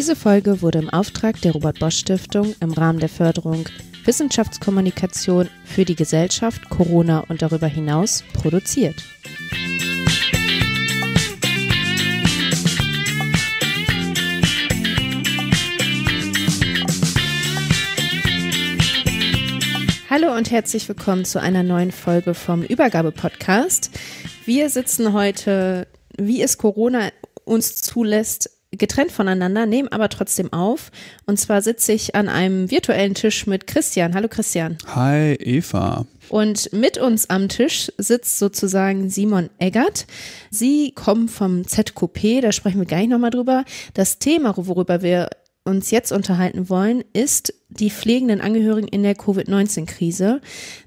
Diese Folge wurde im Auftrag der Robert Bosch Stiftung im Rahmen der Förderung Wissenschaftskommunikation für die Gesellschaft, Corona und darüber hinaus produziert. Hallo und herzlich willkommen zu einer neuen Folge vom Übergabe-Podcast. Wir sitzen heute, wie es Corona uns zulässt, getrennt voneinander, nehmen aber trotzdem auf. Und zwar sitze ich an einem virtuellen Tisch mit Christian. Hallo Christian. Hi Eva. Und mit uns am Tisch sitzt sozusagen Simon Eggert. Sie kommen vom ZKP, da sprechen wir gleich nochmal drüber. Das Thema, worüber wir uns jetzt unterhalten wollen, ist die pflegenden Angehörigen in der Covid-19-Krise.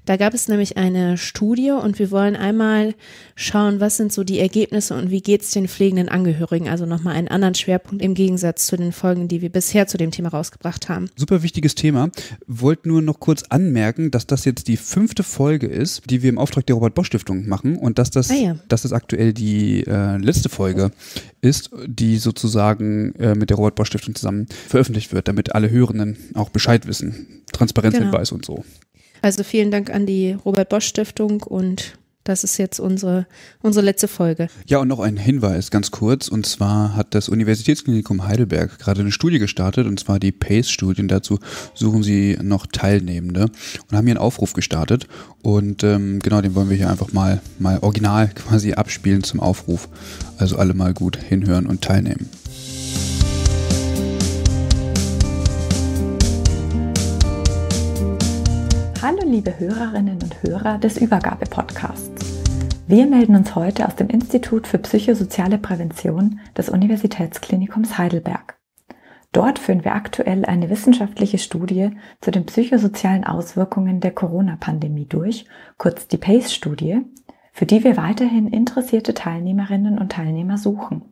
Da gab es nämlich eine Studie und wir wollen einmal schauen, was sind so die Ergebnisse und wie geht es den pflegenden Angehörigen. Also nochmal einen anderen Schwerpunkt im Gegensatz zu den Folgen, die wir bisher zu dem Thema rausgebracht haben. Super wichtiges Thema. Wollt nur noch kurz anmerken, dass das jetzt die fünfte Folge ist, die wir im Auftrag der Robert-Bosch-Stiftung machen und dass das, ah ja. dass das aktuell die äh, letzte Folge ist, die sozusagen äh, mit der Robert-Bosch-Stiftung zusammen veröffentlicht wird, damit alle Hörenden auch Bescheid Bescheid wissen. Transparenzhinweis genau. und so. Also vielen Dank an die Robert Bosch Stiftung und das ist jetzt unsere, unsere letzte Folge. Ja, und noch ein Hinweis ganz kurz. Und zwar hat das Universitätsklinikum Heidelberg gerade eine Studie gestartet, und zwar die PACE-Studien. Dazu suchen sie noch Teilnehmende und haben hier einen Aufruf gestartet. Und ähm, genau, den wollen wir hier einfach mal, mal original quasi abspielen zum Aufruf. Also alle mal gut hinhören und teilnehmen. Hallo liebe Hörerinnen und Hörer des Übergabe-Podcasts. Wir melden uns heute aus dem Institut für psychosoziale Prävention des Universitätsklinikums Heidelberg. Dort führen wir aktuell eine wissenschaftliche Studie zu den psychosozialen Auswirkungen der Corona-Pandemie durch, kurz die PACE-Studie, für die wir weiterhin interessierte Teilnehmerinnen und Teilnehmer suchen.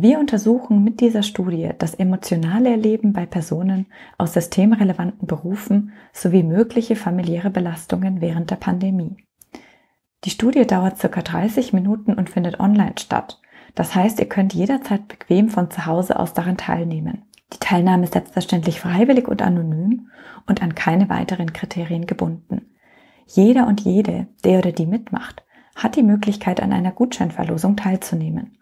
Wir untersuchen mit dieser Studie das emotionale Erleben bei Personen aus systemrelevanten Berufen sowie mögliche familiäre Belastungen während der Pandemie. Die Studie dauert circa 30 Minuten und findet online statt. Das heißt, ihr könnt jederzeit bequem von zu Hause aus daran teilnehmen. Die Teilnahme ist selbstverständlich freiwillig und anonym und an keine weiteren Kriterien gebunden. Jeder und jede, der oder die mitmacht, hat die Möglichkeit, an einer Gutscheinverlosung teilzunehmen.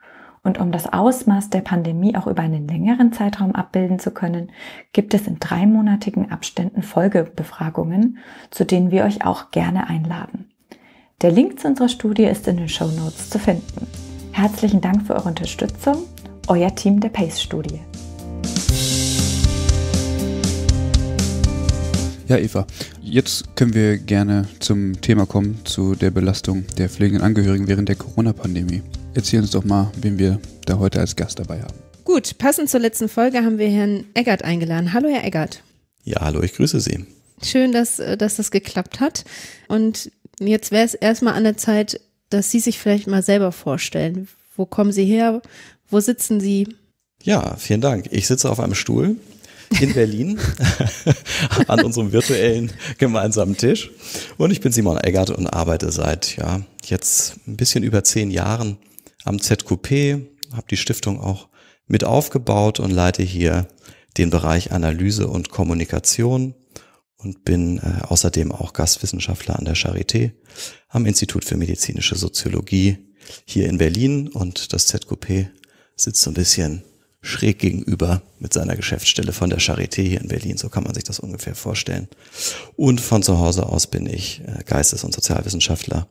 Und um das Ausmaß der Pandemie auch über einen längeren Zeitraum abbilden zu können, gibt es in dreimonatigen Abständen Folgebefragungen, zu denen wir euch auch gerne einladen. Der Link zu unserer Studie ist in den Show Notes zu finden. Herzlichen Dank für eure Unterstützung, euer Team der PACE-Studie. Ja, Eva, jetzt können wir gerne zum Thema kommen, zu der Belastung der pflegenden Angehörigen während der Corona-Pandemie erzähl uns doch mal, wen wir da heute als Gast dabei haben. Gut, passend zur letzten Folge haben wir Herrn Eggert eingeladen. Hallo, Herr Eggert. Ja, hallo, ich grüße Sie. Schön, dass, äh, dass das geklappt hat. Und jetzt wäre es erstmal an der Zeit, dass Sie sich vielleicht mal selber vorstellen. Wo kommen Sie her? Wo sitzen Sie? Ja, vielen Dank. Ich sitze auf einem Stuhl in Berlin an unserem virtuellen gemeinsamen Tisch. Und ich bin Simon Eggert und arbeite seit ja, jetzt ein bisschen über zehn Jahren am ZQP, habe die Stiftung auch mit aufgebaut und leite hier den Bereich Analyse und Kommunikation und bin äh, außerdem auch Gastwissenschaftler an der Charité am Institut für medizinische Soziologie hier in Berlin und das ZQP sitzt so ein bisschen schräg gegenüber mit seiner Geschäftsstelle von der Charité hier in Berlin. So kann man sich das ungefähr vorstellen. Und von zu Hause aus bin ich äh, Geistes- und Sozialwissenschaftler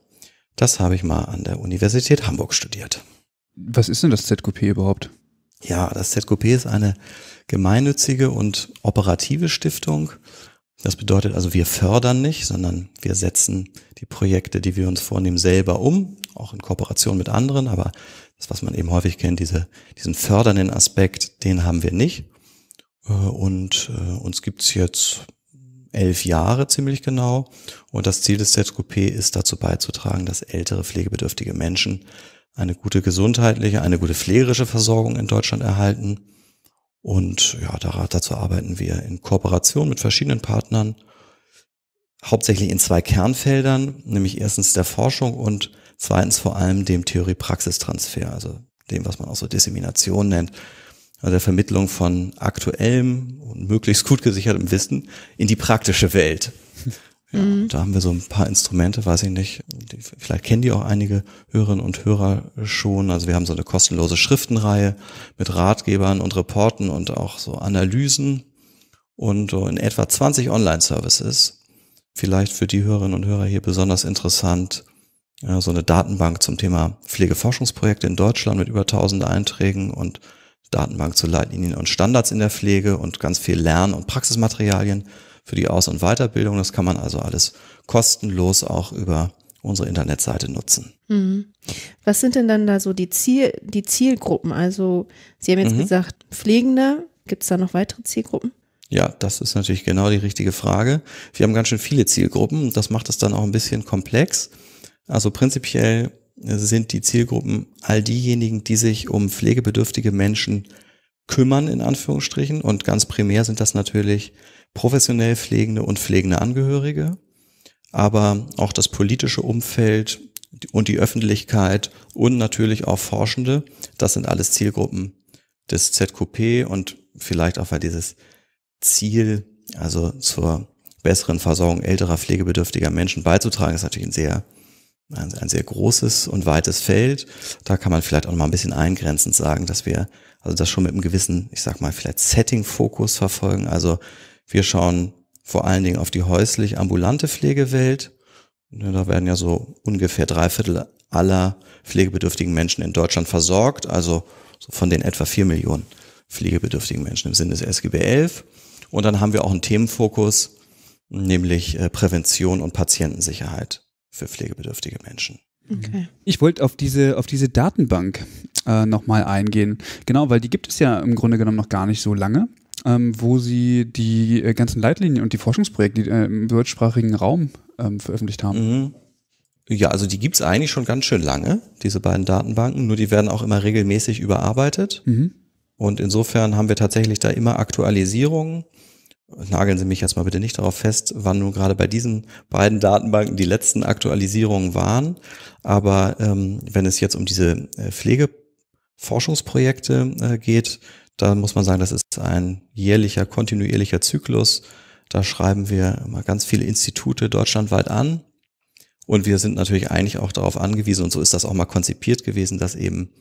das habe ich mal an der Universität Hamburg studiert. Was ist denn das ZQP überhaupt? Ja, das ZQP ist eine gemeinnützige und operative Stiftung. Das bedeutet also, wir fördern nicht, sondern wir setzen die Projekte, die wir uns vornehmen, selber um, auch in Kooperation mit anderen. Aber das, was man eben häufig kennt, diese, diesen fördernden Aspekt, den haben wir nicht. Äh, und äh, uns gibt's jetzt elf Jahre ziemlich genau. Und das Ziel des ZQP ist dazu beizutragen, dass ältere pflegebedürftige Menschen eine gute gesundheitliche, eine gute pflegerische Versorgung in Deutschland erhalten. Und ja, dazu arbeiten wir in Kooperation mit verschiedenen Partnern, hauptsächlich in zwei Kernfeldern, nämlich erstens der Forschung und zweitens vor allem dem Theorie-Praxistransfer, also dem, was man auch so Dissemination nennt also der Vermittlung von aktuellem und möglichst gut gesichertem Wissen in die praktische Welt. Ja, mhm. Da haben wir so ein paar Instrumente, weiß ich nicht, die, vielleicht kennen die auch einige Hörerinnen und Hörer schon. Also wir haben so eine kostenlose Schriftenreihe mit Ratgebern und Reporten und auch so Analysen und so in etwa 20 Online-Services. Vielleicht für die Hörerinnen und Hörer hier besonders interessant, ja, so eine Datenbank zum Thema Pflegeforschungsprojekte in Deutschland mit über 1000 Einträgen und Datenbank zu Leitlinien und Standards in der Pflege und ganz viel Lern- und Praxismaterialien für die Aus- und Weiterbildung. Das kann man also alles kostenlos auch über unsere Internetseite nutzen. Mhm. Was sind denn dann da so die, Ziel, die Zielgruppen? Also Sie haben jetzt mhm. gesagt, Pflegende, gibt es da noch weitere Zielgruppen? Ja, das ist natürlich genau die richtige Frage. Wir haben ganz schön viele Zielgruppen und das macht es dann auch ein bisschen komplex. Also prinzipiell sind die Zielgruppen all diejenigen, die sich um pflegebedürftige Menschen kümmern, in Anführungsstrichen. Und ganz primär sind das natürlich professionell pflegende und pflegende Angehörige, aber auch das politische Umfeld und die Öffentlichkeit und natürlich auch Forschende. Das sind alles Zielgruppen des ZQP und vielleicht auch weil dieses Ziel, also zur besseren Versorgung älterer pflegebedürftiger Menschen beizutragen, ist natürlich ein sehr ein, ein sehr großes und weites Feld. Da kann man vielleicht auch noch mal ein bisschen eingrenzend sagen, dass wir also das schon mit einem gewissen, ich sag mal, vielleicht Setting-Fokus verfolgen. Also wir schauen vor allen Dingen auf die häuslich ambulante Pflegewelt. Ne, da werden ja so ungefähr drei Viertel aller pflegebedürftigen Menschen in Deutschland versorgt, also von den etwa vier Millionen pflegebedürftigen Menschen im Sinne des SGB 11. Und dann haben wir auch einen Themenfokus, nämlich äh, Prävention und Patientensicherheit für pflegebedürftige Menschen. Okay. Ich wollte auf diese, auf diese Datenbank äh, nochmal eingehen. Genau, weil die gibt es ja im Grunde genommen noch gar nicht so lange, ähm, wo sie die äh, ganzen Leitlinien und die Forschungsprojekte äh, im deutschsprachigen Raum ähm, veröffentlicht haben. Mhm. Ja, also die gibt es eigentlich schon ganz schön lange, diese beiden Datenbanken, nur die werden auch immer regelmäßig überarbeitet. Mhm. Und insofern haben wir tatsächlich da immer Aktualisierungen nageln Sie mich jetzt mal bitte nicht darauf fest, wann nun gerade bei diesen beiden Datenbanken die letzten Aktualisierungen waren. Aber ähm, wenn es jetzt um diese äh, Pflegeforschungsprojekte äh, geht, dann muss man sagen, das ist ein jährlicher, kontinuierlicher Zyklus. Da schreiben wir immer ganz viele Institute deutschlandweit an. Und wir sind natürlich eigentlich auch darauf angewiesen, und so ist das auch mal konzipiert gewesen, dass eben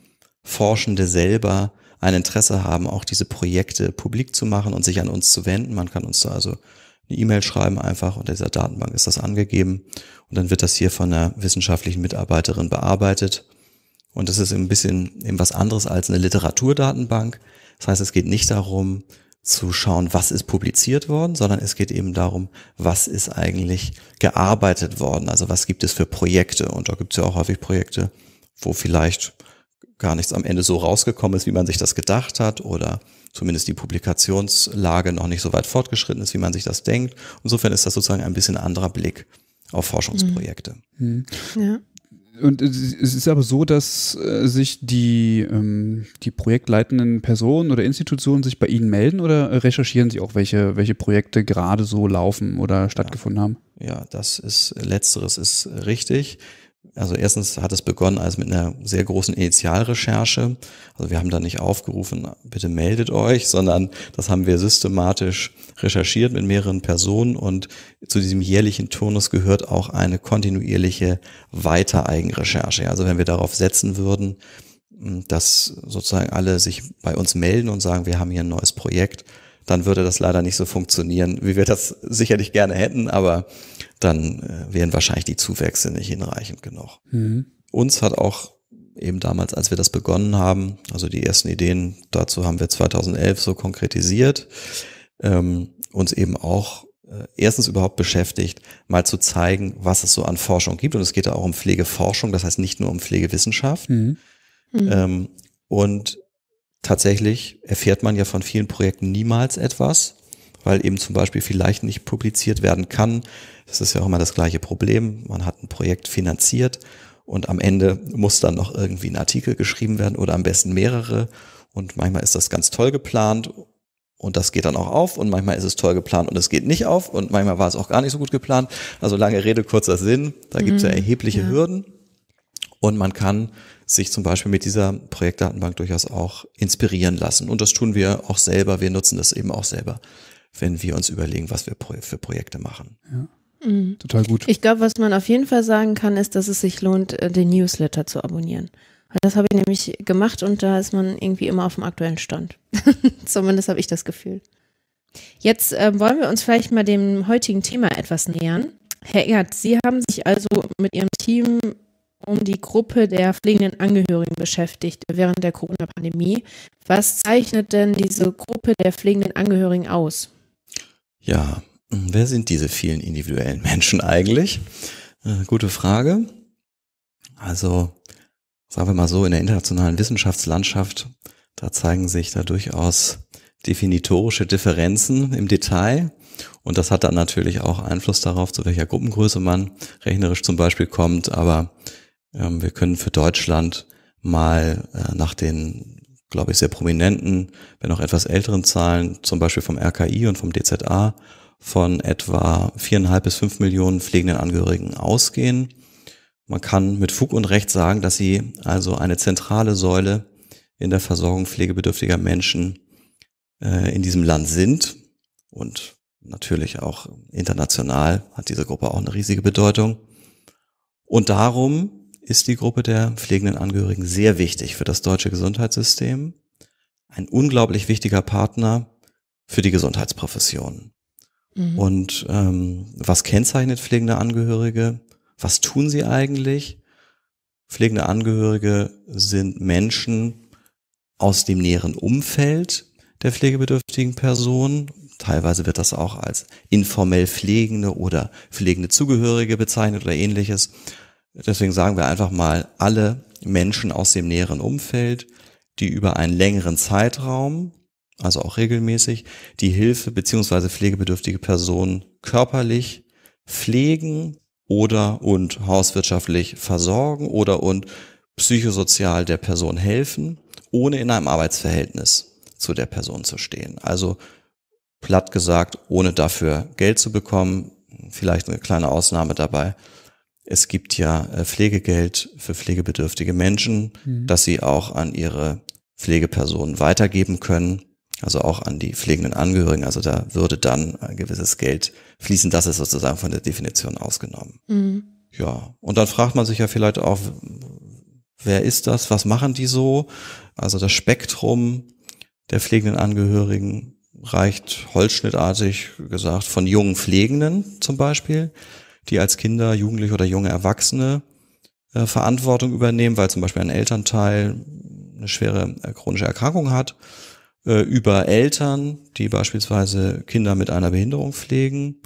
Forschende selber ein Interesse haben, auch diese Projekte publik zu machen und sich an uns zu wenden. Man kann uns da also eine E-Mail schreiben einfach, unter dieser Datenbank ist das angegeben und dann wird das hier von einer wissenschaftlichen Mitarbeiterin bearbeitet. Und das ist ein bisschen eben was anderes als eine Literaturdatenbank. Das heißt, es geht nicht darum zu schauen, was ist publiziert worden, sondern es geht eben darum, was ist eigentlich gearbeitet worden. Also was gibt es für Projekte? Und da gibt es ja auch häufig Projekte, wo vielleicht gar nichts am Ende so rausgekommen ist, wie man sich das gedacht hat oder zumindest die Publikationslage noch nicht so weit fortgeschritten ist, wie man sich das denkt. Insofern ist das sozusagen ein bisschen anderer Blick auf Forschungsprojekte. Mhm. mhm. Ja. Und es ist aber so, dass äh, sich die, ähm, die projektleitenden Personen oder Institutionen sich bei Ihnen melden oder recherchieren Sie auch, welche, welche Projekte gerade so laufen oder stattgefunden ja. haben? Ja, das ist letzteres ist richtig. Also erstens hat es begonnen als mit einer sehr großen Initialrecherche. Also wir haben da nicht aufgerufen, bitte meldet euch, sondern das haben wir systematisch recherchiert mit mehreren Personen und zu diesem jährlichen Turnus gehört auch eine kontinuierliche Weitereigenrecherche. Also wenn wir darauf setzen würden, dass sozusagen alle sich bei uns melden und sagen, wir haben hier ein neues Projekt, dann würde das leider nicht so funktionieren, wie wir das sicherlich gerne hätten, aber dann äh, wären wahrscheinlich die Zuwächse nicht hinreichend genug. Mhm. Uns hat auch eben damals, als wir das begonnen haben, also die ersten Ideen dazu haben wir 2011 so konkretisiert, ähm, uns eben auch äh, erstens überhaupt beschäftigt, mal zu zeigen, was es so an Forschung gibt. Und es geht da auch um Pflegeforschung, das heißt nicht nur um Pflegewissenschaft. Mhm. Mhm. Ähm, und tatsächlich erfährt man ja von vielen Projekten niemals etwas, weil eben zum Beispiel vielleicht nicht publiziert werden kann. Das ist ja auch immer das gleiche Problem. Man hat ein Projekt finanziert und am Ende muss dann noch irgendwie ein Artikel geschrieben werden oder am besten mehrere. Und manchmal ist das ganz toll geplant und das geht dann auch auf und manchmal ist es toll geplant und es geht nicht auf und manchmal war es auch gar nicht so gut geplant. Also lange Rede, kurzer Sinn. Da gibt es ja mhm. erhebliche ja. Hürden und man kann sich zum Beispiel mit dieser Projektdatenbank durchaus auch inspirieren lassen. Und das tun wir auch selber. Wir nutzen das eben auch selber wenn wir uns überlegen, was wir für Projekte machen. Ja. Mhm. Total gut. Ich glaube, was man auf jeden Fall sagen kann, ist, dass es sich lohnt, äh, den Newsletter zu abonnieren. Das habe ich nämlich gemacht und da ist man irgendwie immer auf dem aktuellen Stand. Zumindest habe ich das Gefühl. Jetzt äh, wollen wir uns vielleicht mal dem heutigen Thema etwas nähern. Herr Egert, Sie haben sich also mit Ihrem Team um die Gruppe der pflegenden Angehörigen beschäftigt während der Corona-Pandemie. Was zeichnet denn diese Gruppe der pflegenden Angehörigen aus? Ja, wer sind diese vielen individuellen Menschen eigentlich? Äh, gute Frage. Also, sagen wir mal so, in der internationalen Wissenschaftslandschaft, da zeigen sich da durchaus definitorische Differenzen im Detail. Und das hat dann natürlich auch Einfluss darauf, zu welcher Gruppengröße man rechnerisch zum Beispiel kommt. Aber ähm, wir können für Deutschland mal äh, nach den glaube ich, sehr prominenten, wenn auch etwas älteren Zahlen, zum Beispiel vom RKI und vom DZA, von etwa viereinhalb bis fünf Millionen pflegenden Angehörigen ausgehen. Man kann mit Fug und Recht sagen, dass sie also eine zentrale Säule in der Versorgung pflegebedürftiger Menschen äh, in diesem Land sind. Und natürlich auch international hat diese Gruppe auch eine riesige Bedeutung. Und darum ist die Gruppe der pflegenden Angehörigen sehr wichtig für das deutsche Gesundheitssystem, ein unglaublich wichtiger Partner für die Gesundheitsprofession. Mhm. Und ähm, was kennzeichnet pflegende Angehörige? Was tun sie eigentlich? Pflegende Angehörige sind Menschen aus dem näheren Umfeld der pflegebedürftigen Person. Teilweise wird das auch als informell Pflegende oder pflegende Zugehörige bezeichnet oder ähnliches. Deswegen sagen wir einfach mal, alle Menschen aus dem näheren Umfeld, die über einen längeren Zeitraum, also auch regelmäßig, die Hilfe beziehungsweise pflegebedürftige Personen körperlich pflegen oder und hauswirtschaftlich versorgen oder und psychosozial der Person helfen, ohne in einem Arbeitsverhältnis zu der Person zu stehen. Also platt gesagt, ohne dafür Geld zu bekommen, vielleicht eine kleine Ausnahme dabei, es gibt ja äh, Pflegegeld für pflegebedürftige Menschen, mhm. dass sie auch an ihre Pflegepersonen weitergeben können, also auch an die pflegenden Angehörigen. Also da würde dann ein gewisses Geld fließen. Das ist sozusagen von der Definition ausgenommen. Mhm. Ja, und dann fragt man sich ja vielleicht auch, wer ist das? Was machen die so? Also das Spektrum der pflegenden Angehörigen reicht holzschnittartig gesagt von jungen Pflegenden zum Beispiel die als Kinder, Jugendliche oder junge Erwachsene äh, Verantwortung übernehmen, weil zum Beispiel ein Elternteil eine schwere äh, chronische Erkrankung hat, äh, über Eltern, die beispielsweise Kinder mit einer Behinderung pflegen,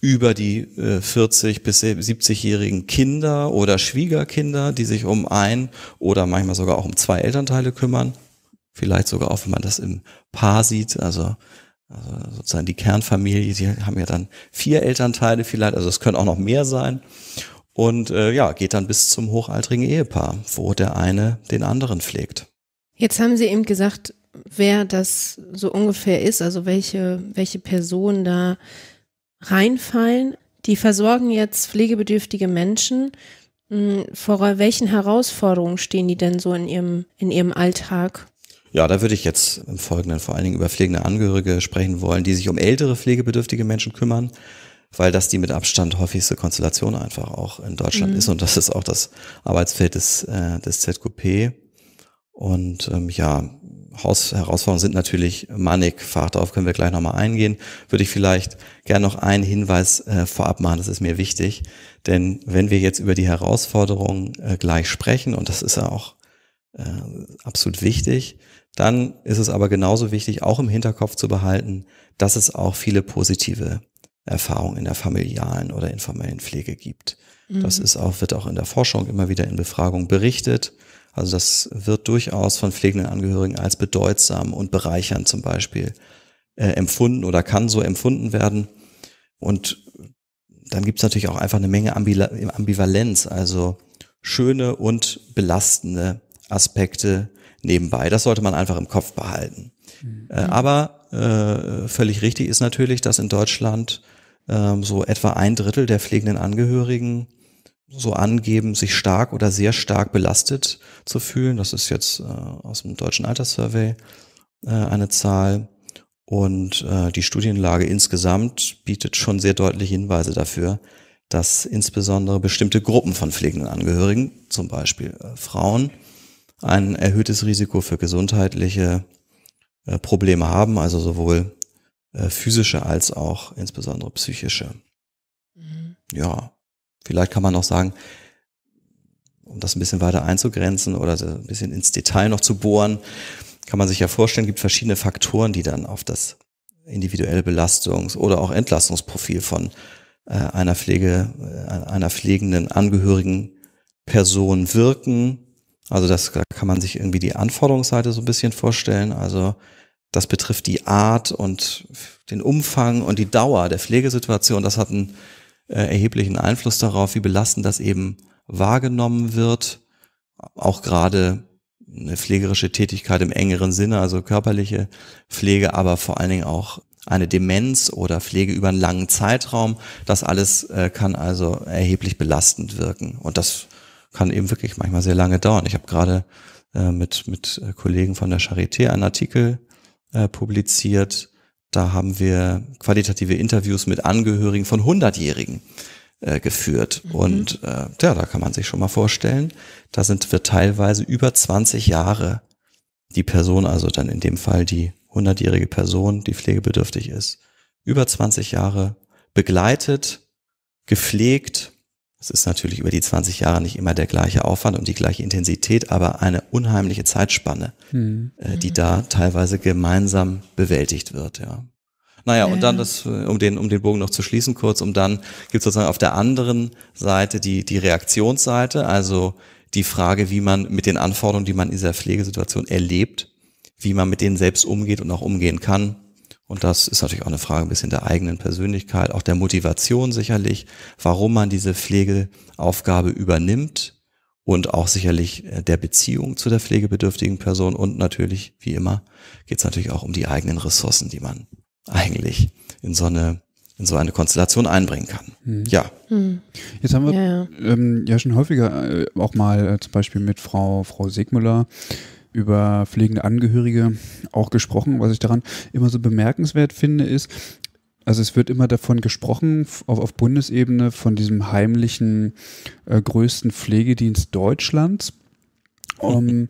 über die äh, 40 bis 70-jährigen Kinder oder Schwiegerkinder, die sich um ein oder manchmal sogar auch um zwei Elternteile kümmern. Vielleicht sogar auch, wenn man das im Paar sieht, also also sozusagen die Kernfamilie, die haben ja dann vier Elternteile vielleicht, also es können auch noch mehr sein. Und äh, ja, geht dann bis zum hochaltrigen Ehepaar, wo der eine den anderen pflegt. Jetzt haben Sie eben gesagt, wer das so ungefähr ist, also welche, welche Personen da reinfallen. Die versorgen jetzt pflegebedürftige Menschen. Hm, vor welchen Herausforderungen stehen die denn so in ihrem, in ihrem Alltag? Ja, da würde ich jetzt im Folgenden vor allen Dingen über pflegende Angehörige sprechen wollen, die sich um ältere pflegebedürftige Menschen kümmern, weil das die mit Abstand häufigste Konstellation einfach auch in Deutschland mhm. ist und das ist auch das Arbeitsfeld des, äh, des ZQP. Und ähm, ja, Hausherausforderungen sind natürlich mannigfach. Darauf können wir gleich nochmal eingehen. Würde ich vielleicht gerne noch einen Hinweis äh, vorab machen, das ist mir wichtig. Denn wenn wir jetzt über die Herausforderungen äh, gleich sprechen, und das ist ja auch äh, absolut wichtig, dann ist es aber genauso wichtig, auch im Hinterkopf zu behalten, dass es auch viele positive Erfahrungen in der familialen oder informellen Pflege gibt. Mhm. Das ist auch, wird auch in der Forschung immer wieder in Befragung berichtet. Also das wird durchaus von pflegenden Angehörigen als bedeutsam und bereichernd zum Beispiel äh, empfunden oder kann so empfunden werden. Und dann gibt es natürlich auch einfach eine Menge Ambivalenz, also schöne und belastende Aspekte nebenbei. Das sollte man einfach im Kopf behalten. Mhm. Äh, aber äh, völlig richtig ist natürlich, dass in Deutschland äh, so etwa ein Drittel der pflegenden Angehörigen so angeben, sich stark oder sehr stark belastet zu fühlen. Das ist jetzt äh, aus dem deutschen Alterssurvey äh, eine Zahl. Und äh, die Studienlage insgesamt bietet schon sehr deutliche Hinweise dafür, dass insbesondere bestimmte Gruppen von pflegenden Angehörigen, zum Beispiel äh, Frauen, ein erhöhtes Risiko für gesundheitliche äh, Probleme haben, also sowohl äh, physische als auch insbesondere psychische. Mhm. Ja, vielleicht kann man auch sagen, um das ein bisschen weiter einzugrenzen oder so ein bisschen ins Detail noch zu bohren, kann man sich ja vorstellen, gibt verschiedene Faktoren, die dann auf das individuelle Belastungs- oder auch Entlastungsprofil von äh, einer Pflege, äh, einer pflegenden Angehörigen Person wirken. Also das da kann man sich irgendwie die Anforderungsseite so ein bisschen vorstellen. Also das betrifft die Art und den Umfang und die Dauer der Pflegesituation. Das hat einen äh, erheblichen Einfluss darauf, wie belastend das eben wahrgenommen wird. Auch gerade eine pflegerische Tätigkeit im engeren Sinne, also körperliche Pflege, aber vor allen Dingen auch eine Demenz oder Pflege über einen langen Zeitraum. Das alles äh, kann also erheblich belastend wirken. Und das kann eben wirklich manchmal sehr lange dauern. Ich habe gerade äh, mit, mit äh, Kollegen von der Charité einen Artikel äh, publiziert. Da haben wir qualitative Interviews mit Angehörigen von 100-Jährigen äh, geführt. Mhm. Und äh, ja, da kann man sich schon mal vorstellen, da sind wir teilweise über 20 Jahre die Person, also dann in dem Fall die 100-jährige Person, die pflegebedürftig ist, über 20 Jahre begleitet, gepflegt, es ist natürlich über die 20 Jahre nicht immer der gleiche Aufwand und die gleiche Intensität, aber eine unheimliche Zeitspanne, mhm. äh, die da teilweise gemeinsam bewältigt wird, ja. Naja, und dann das, äh, um den, um den Bogen noch zu schließen, kurz, um dann gibt es sozusagen auf der anderen Seite die, die Reaktionsseite, also die Frage, wie man mit den Anforderungen, die man in dieser Pflegesituation erlebt, wie man mit denen selbst umgeht und auch umgehen kann, und das ist natürlich auch eine Frage ein bisschen der eigenen Persönlichkeit, auch der Motivation sicherlich, warum man diese Pflegeaufgabe übernimmt und auch sicherlich äh, der Beziehung zu der pflegebedürftigen Person. Und natürlich, wie immer, geht es natürlich auch um die eigenen Ressourcen, die man eigentlich in so eine in so eine Konstellation einbringen kann. Mhm. Ja. Hm. Jetzt haben wir ja, ja. Ähm, ja schon häufiger äh, auch mal äh, zum Beispiel mit Frau, Frau Segmüller über pflegende Angehörige auch gesprochen. Was ich daran immer so bemerkenswert finde, ist, also es wird immer davon gesprochen, auf, auf Bundesebene, von diesem heimlichen äh, größten Pflegedienst Deutschlands. Um, ähm,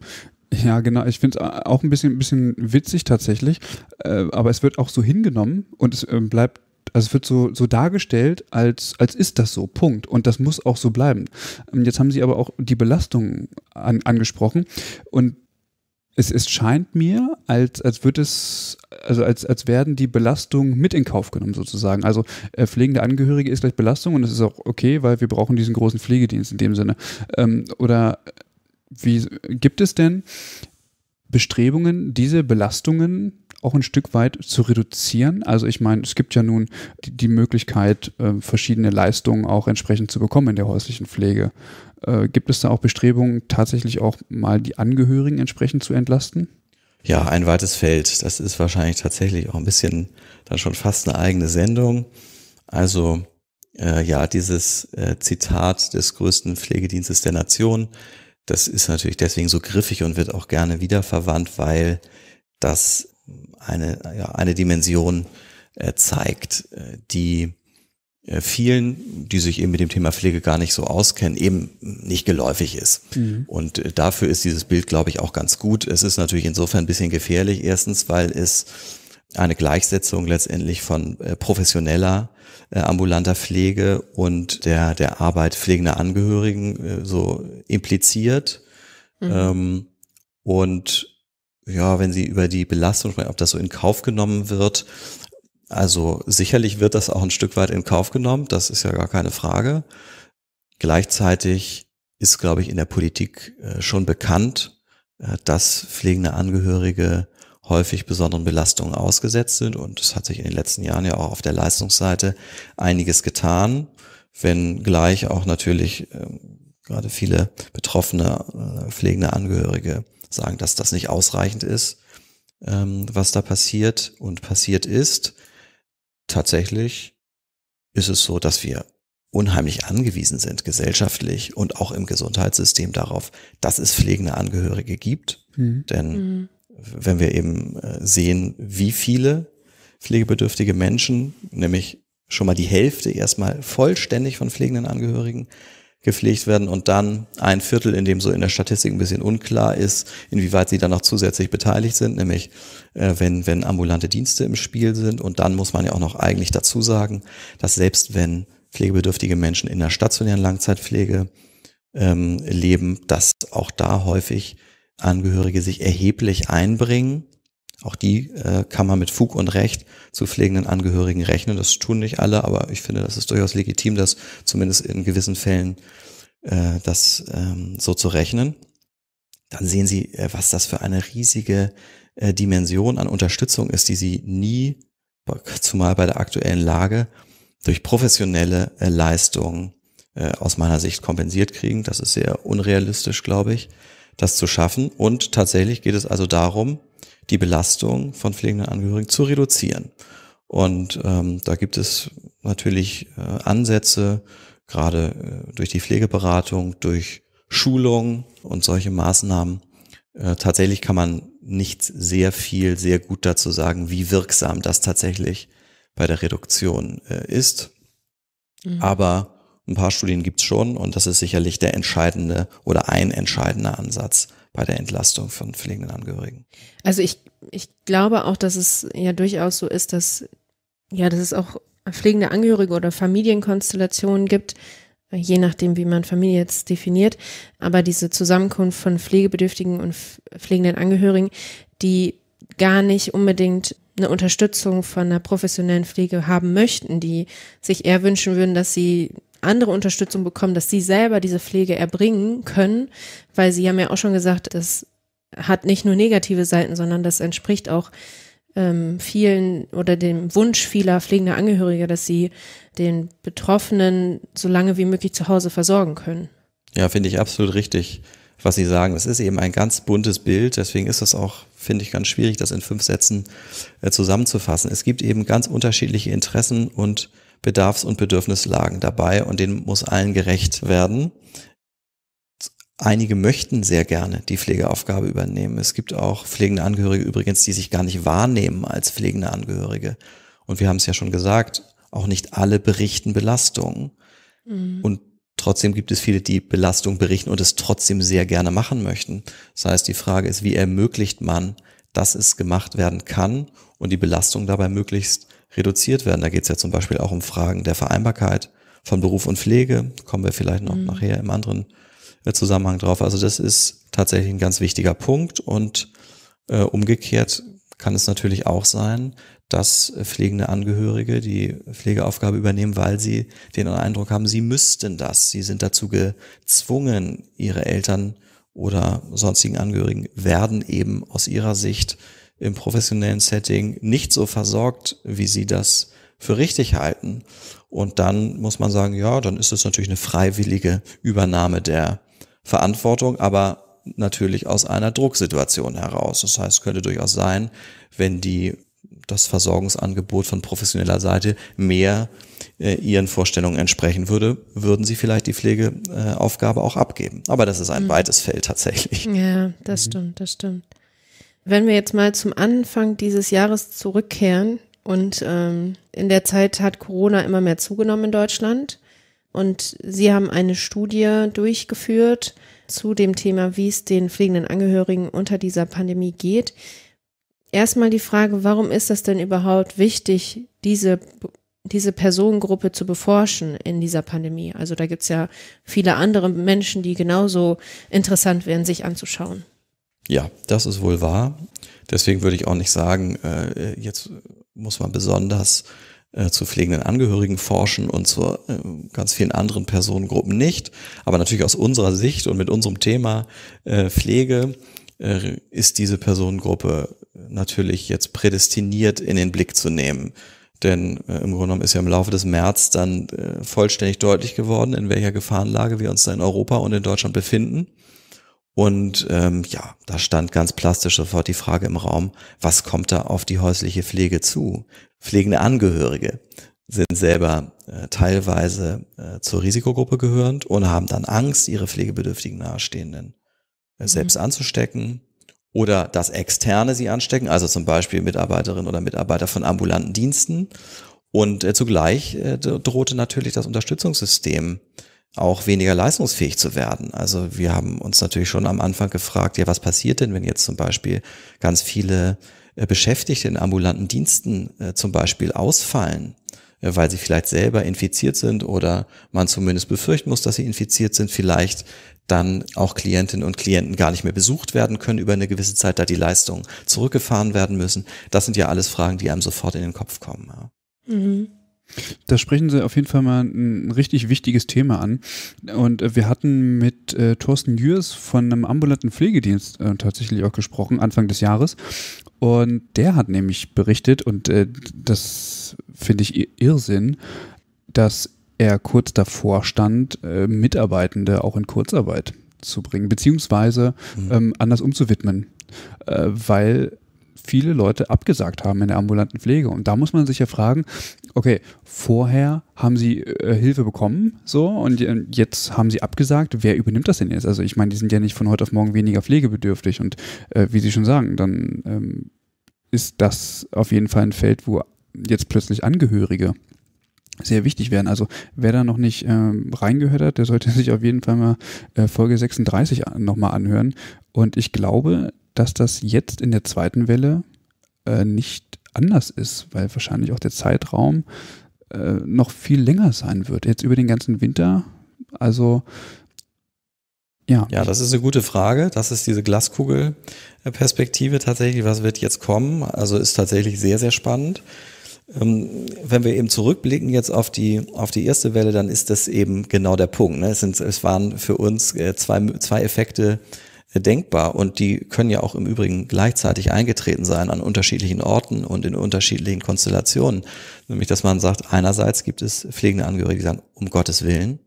ja, genau. Ich finde es auch ein bisschen, ein bisschen witzig tatsächlich. Äh, aber es wird auch so hingenommen und es äh, bleibt also es wird so, so dargestellt, als, als ist das so, Punkt. Und das muss auch so bleiben. Ähm, jetzt haben Sie aber auch die Belastung an, angesprochen. Und es, es scheint mir, als, als wird es, also als, als werden die Belastungen mit in Kauf genommen, sozusagen. Also äh, pflegende Angehörige ist gleich Belastung und es ist auch okay, weil wir brauchen diesen großen Pflegedienst in dem Sinne. Ähm, oder wie gibt es denn Bestrebungen, diese Belastungen auch ein Stück weit zu reduzieren? Also ich meine, es gibt ja nun die, die Möglichkeit, äh, verschiedene Leistungen auch entsprechend zu bekommen in der häuslichen Pflege. Äh, gibt es da auch Bestrebungen, tatsächlich auch mal die Angehörigen entsprechend zu entlasten? Ja, ein weites Feld. Das ist wahrscheinlich tatsächlich auch ein bisschen dann schon fast eine eigene Sendung. Also äh, ja, dieses äh, Zitat des größten Pflegedienstes der Nation, das ist natürlich deswegen so griffig und wird auch gerne wiederverwandt, weil das eine, ja, eine Dimension äh, zeigt, äh, die äh, vielen, die sich eben mit dem Thema Pflege gar nicht so auskennen, eben nicht geläufig ist. Mhm. Und äh, dafür ist dieses Bild, glaube ich, auch ganz gut. Es ist natürlich insofern ein bisschen gefährlich. Erstens, weil es eine Gleichsetzung letztendlich von äh, professioneller äh, ambulanter Pflege und der, der Arbeit pflegender Angehörigen äh, so impliziert. Mhm. Ähm, und ja, wenn Sie über die Belastung sprechen, ob das so in Kauf genommen wird. Also sicherlich wird das auch ein Stück weit in Kauf genommen, das ist ja gar keine Frage. Gleichzeitig ist, glaube ich, in der Politik äh, schon bekannt, äh, dass pflegende Angehörige häufig besonderen Belastungen ausgesetzt sind. Und es hat sich in den letzten Jahren ja auch auf der Leistungsseite einiges getan, wenn gleich auch natürlich ähm, gerade viele betroffene, äh, pflegende Angehörige sagen, dass das nicht ausreichend ist, ähm, was da passiert und passiert ist. Tatsächlich ist es so, dass wir unheimlich angewiesen sind, gesellschaftlich und auch im Gesundheitssystem darauf, dass es pflegende Angehörige gibt. Mhm. Denn mhm. wenn wir eben äh, sehen, wie viele pflegebedürftige Menschen, nämlich schon mal die Hälfte erstmal vollständig von pflegenden Angehörigen gepflegt werden und dann ein Viertel, in dem so in der Statistik ein bisschen unklar ist, inwieweit sie dann noch zusätzlich beteiligt sind, nämlich äh, wenn, wenn ambulante Dienste im Spiel sind. Und dann muss man ja auch noch eigentlich dazu sagen, dass selbst wenn pflegebedürftige Menschen in der stationären Langzeitpflege ähm, leben, dass auch da häufig Angehörige sich erheblich einbringen auch die äh, kann man mit Fug und Recht zu pflegenden Angehörigen rechnen. Das tun nicht alle, aber ich finde, das ist durchaus legitim, das zumindest in gewissen Fällen äh, das ähm, so zu rechnen. Dann sehen Sie, äh, was das für eine riesige äh, Dimension an Unterstützung ist, die Sie nie, zumal bei der aktuellen Lage, durch professionelle äh, Leistungen äh, aus meiner Sicht kompensiert kriegen. Das ist sehr unrealistisch, glaube ich, das zu schaffen. Und tatsächlich geht es also darum, die Belastung von pflegenden Angehörigen zu reduzieren. Und ähm, da gibt es natürlich äh, Ansätze, gerade äh, durch die Pflegeberatung, durch Schulung und solche Maßnahmen. Äh, tatsächlich kann man nicht sehr viel, sehr gut dazu sagen, wie wirksam das tatsächlich bei der Reduktion äh, ist. Mhm. Aber ein paar Studien gibt's schon und das ist sicherlich der entscheidende oder ein entscheidender Ansatz, bei der Entlastung von pflegenden Angehörigen. Also ich, ich glaube auch, dass es ja durchaus so ist, dass, ja, dass es auch pflegende Angehörige oder Familienkonstellationen gibt, je nachdem, wie man Familie jetzt definiert. Aber diese Zusammenkunft von Pflegebedürftigen und pflegenden Angehörigen, die gar nicht unbedingt eine Unterstützung von einer professionellen Pflege haben möchten, die sich eher wünschen würden, dass sie andere Unterstützung bekommen, dass sie selber diese Pflege erbringen können, weil sie haben ja auch schon gesagt, das hat nicht nur negative Seiten, sondern das entspricht auch ähm, vielen oder dem Wunsch vieler pflegender Angehöriger, dass sie den Betroffenen so lange wie möglich zu Hause versorgen können. Ja, finde ich absolut richtig, was Sie sagen. Es ist eben ein ganz buntes Bild, deswegen ist das auch, finde ich, ganz schwierig, das in fünf Sätzen äh, zusammenzufassen. Es gibt eben ganz unterschiedliche Interessen und Bedarfs- und Bedürfnislagen dabei und denen muss allen gerecht werden. Einige möchten sehr gerne die Pflegeaufgabe übernehmen. Es gibt auch pflegende Angehörige übrigens, die sich gar nicht wahrnehmen als pflegende Angehörige. Und wir haben es ja schon gesagt, auch nicht alle berichten Belastungen. Mhm. Und trotzdem gibt es viele, die Belastung berichten und es trotzdem sehr gerne machen möchten. Das heißt, die Frage ist, wie ermöglicht man, dass es gemacht werden kann und die Belastung dabei möglichst reduziert werden. Da geht es ja zum Beispiel auch um Fragen der Vereinbarkeit von Beruf und Pflege. Kommen wir vielleicht noch mhm. nachher im anderen äh, Zusammenhang drauf. Also das ist tatsächlich ein ganz wichtiger Punkt. Und äh, umgekehrt kann es natürlich auch sein, dass pflegende Angehörige die Pflegeaufgabe übernehmen, weil sie den Eindruck haben, sie müssten das. Sie sind dazu gezwungen, ihre Eltern oder sonstigen Angehörigen werden eben aus ihrer Sicht im professionellen Setting nicht so versorgt, wie sie das für richtig halten. Und dann muss man sagen, ja, dann ist es natürlich eine freiwillige Übernahme der Verantwortung, aber natürlich aus einer Drucksituation heraus. Das heißt, könnte durchaus sein, wenn die das Versorgungsangebot von professioneller Seite mehr äh, ihren Vorstellungen entsprechen würde, würden sie vielleicht die Pflegeaufgabe äh, auch abgeben. Aber das ist ein mhm. weites Feld tatsächlich. Ja, das mhm. stimmt, das stimmt. Wenn wir jetzt mal zum Anfang dieses Jahres zurückkehren und ähm, in der Zeit hat Corona immer mehr zugenommen in Deutschland und Sie haben eine Studie durchgeführt zu dem Thema, wie es den pflegenden Angehörigen unter dieser Pandemie geht. Erstmal die Frage, warum ist das denn überhaupt wichtig, diese diese Personengruppe zu beforschen in dieser Pandemie. Also da gibt's ja viele andere Menschen, die genauso interessant wären, sich anzuschauen. Ja, das ist wohl wahr. Deswegen würde ich auch nicht sagen, äh, jetzt muss man besonders äh, zu pflegenden Angehörigen forschen und zu äh, ganz vielen anderen Personengruppen nicht. Aber natürlich aus unserer Sicht und mit unserem Thema äh, Pflege äh, ist diese Personengruppe natürlich jetzt prädestiniert in den Blick zu nehmen. Denn äh, im Grunde genommen ist ja im Laufe des März dann äh, vollständig deutlich geworden, in welcher Gefahrenlage wir uns da in Europa und in Deutschland befinden. Und ähm, ja, da stand ganz plastisch sofort die Frage im Raum, was kommt da auf die häusliche Pflege zu? Pflegende Angehörige sind selber äh, teilweise äh, zur Risikogruppe gehörend und haben dann Angst, ihre pflegebedürftigen Nahestehenden äh, mhm. selbst mhm. anzustecken oder das Externe sie anstecken, also zum Beispiel Mitarbeiterinnen oder Mitarbeiter von ambulanten Diensten. Und äh, zugleich äh, drohte natürlich das Unterstützungssystem auch weniger leistungsfähig zu werden. Also wir haben uns natürlich schon am Anfang gefragt, ja, was passiert denn, wenn jetzt zum Beispiel ganz viele äh, Beschäftigte in ambulanten Diensten äh, zum Beispiel ausfallen, äh, weil sie vielleicht selber infiziert sind oder man zumindest befürchten muss, dass sie infiziert sind, vielleicht dann auch Klientinnen und Klienten gar nicht mehr besucht werden können über eine gewisse Zeit, da die Leistungen zurückgefahren werden müssen. Das sind ja alles Fragen, die einem sofort in den Kopf kommen. Mhm. Da sprechen Sie auf jeden Fall mal ein richtig wichtiges Thema an. Und äh, wir hatten mit äh, Thorsten Jürs von einem ambulanten Pflegedienst äh, tatsächlich auch gesprochen, Anfang des Jahres. Und der hat nämlich berichtet, und äh, das finde ich Irrsinn, dass er kurz davor stand, äh, Mitarbeitende auch in Kurzarbeit zu bringen, beziehungsweise mhm. ähm, anders umzuwidmen. Äh, weil viele Leute abgesagt haben in der ambulanten Pflege. Und da muss man sich ja fragen, okay, vorher haben sie äh, Hilfe bekommen, so, und jetzt haben sie abgesagt, wer übernimmt das denn jetzt? Also ich meine, die sind ja nicht von heute auf morgen weniger pflegebedürftig. Und äh, wie Sie schon sagen, dann ähm, ist das auf jeden Fall ein Feld, wo jetzt plötzlich Angehörige sehr wichtig werden. Also wer da noch nicht ähm, reingehört hat, der sollte sich auf jeden Fall mal äh, Folge 36 äh, nochmal anhören. Und ich glaube, dass das jetzt in der zweiten Welle äh, nicht anders ist, weil wahrscheinlich auch der Zeitraum äh, noch viel länger sein wird. Jetzt über den ganzen Winter. Also ja. Ja, das ist eine gute Frage. Das ist diese Glaskugelperspektive tatsächlich. Was wird jetzt kommen? Also ist tatsächlich sehr, sehr spannend. Ähm, wenn wir eben zurückblicken jetzt auf die, auf die erste Welle, dann ist das eben genau der Punkt. Ne? Es, sind, es waren für uns äh, zwei, zwei Effekte, denkbar. Und die können ja auch im Übrigen gleichzeitig eingetreten sein an unterschiedlichen Orten und in unterschiedlichen Konstellationen. Nämlich, dass man sagt, einerseits gibt es pflegende Angehörige, die sagen, um Gottes Willen,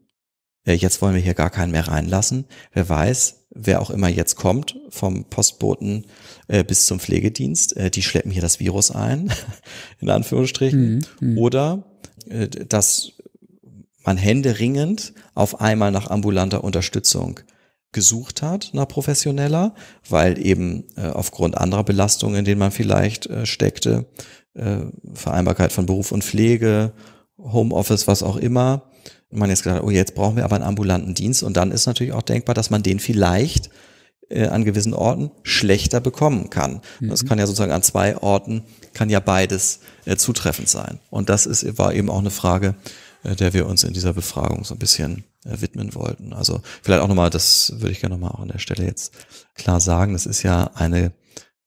äh, jetzt wollen wir hier gar keinen mehr reinlassen. Wer weiß, wer auch immer jetzt kommt, vom Postboten äh, bis zum Pflegedienst, äh, die schleppen hier das Virus ein, in Anführungsstrichen. Mhm, mhm. Oder dass man händeringend auf einmal nach ambulanter Unterstützung gesucht hat nach professioneller, weil eben äh, aufgrund anderer Belastungen, in denen man vielleicht äh, steckte, äh, Vereinbarkeit von Beruf und Pflege, Homeoffice, was auch immer, man jetzt gedacht, oh, jetzt brauchen wir aber einen ambulanten Dienst und dann ist natürlich auch denkbar, dass man den vielleicht äh, an gewissen Orten schlechter bekommen kann. Mhm. Das kann ja sozusagen an zwei Orten, kann ja beides äh, zutreffend sein. Und das ist, war eben auch eine Frage äh, der wir uns in dieser Befragung so ein bisschen äh, widmen wollten. Also vielleicht auch nochmal, das würde ich gerne nochmal auch an der Stelle jetzt klar sagen, das ist ja eine,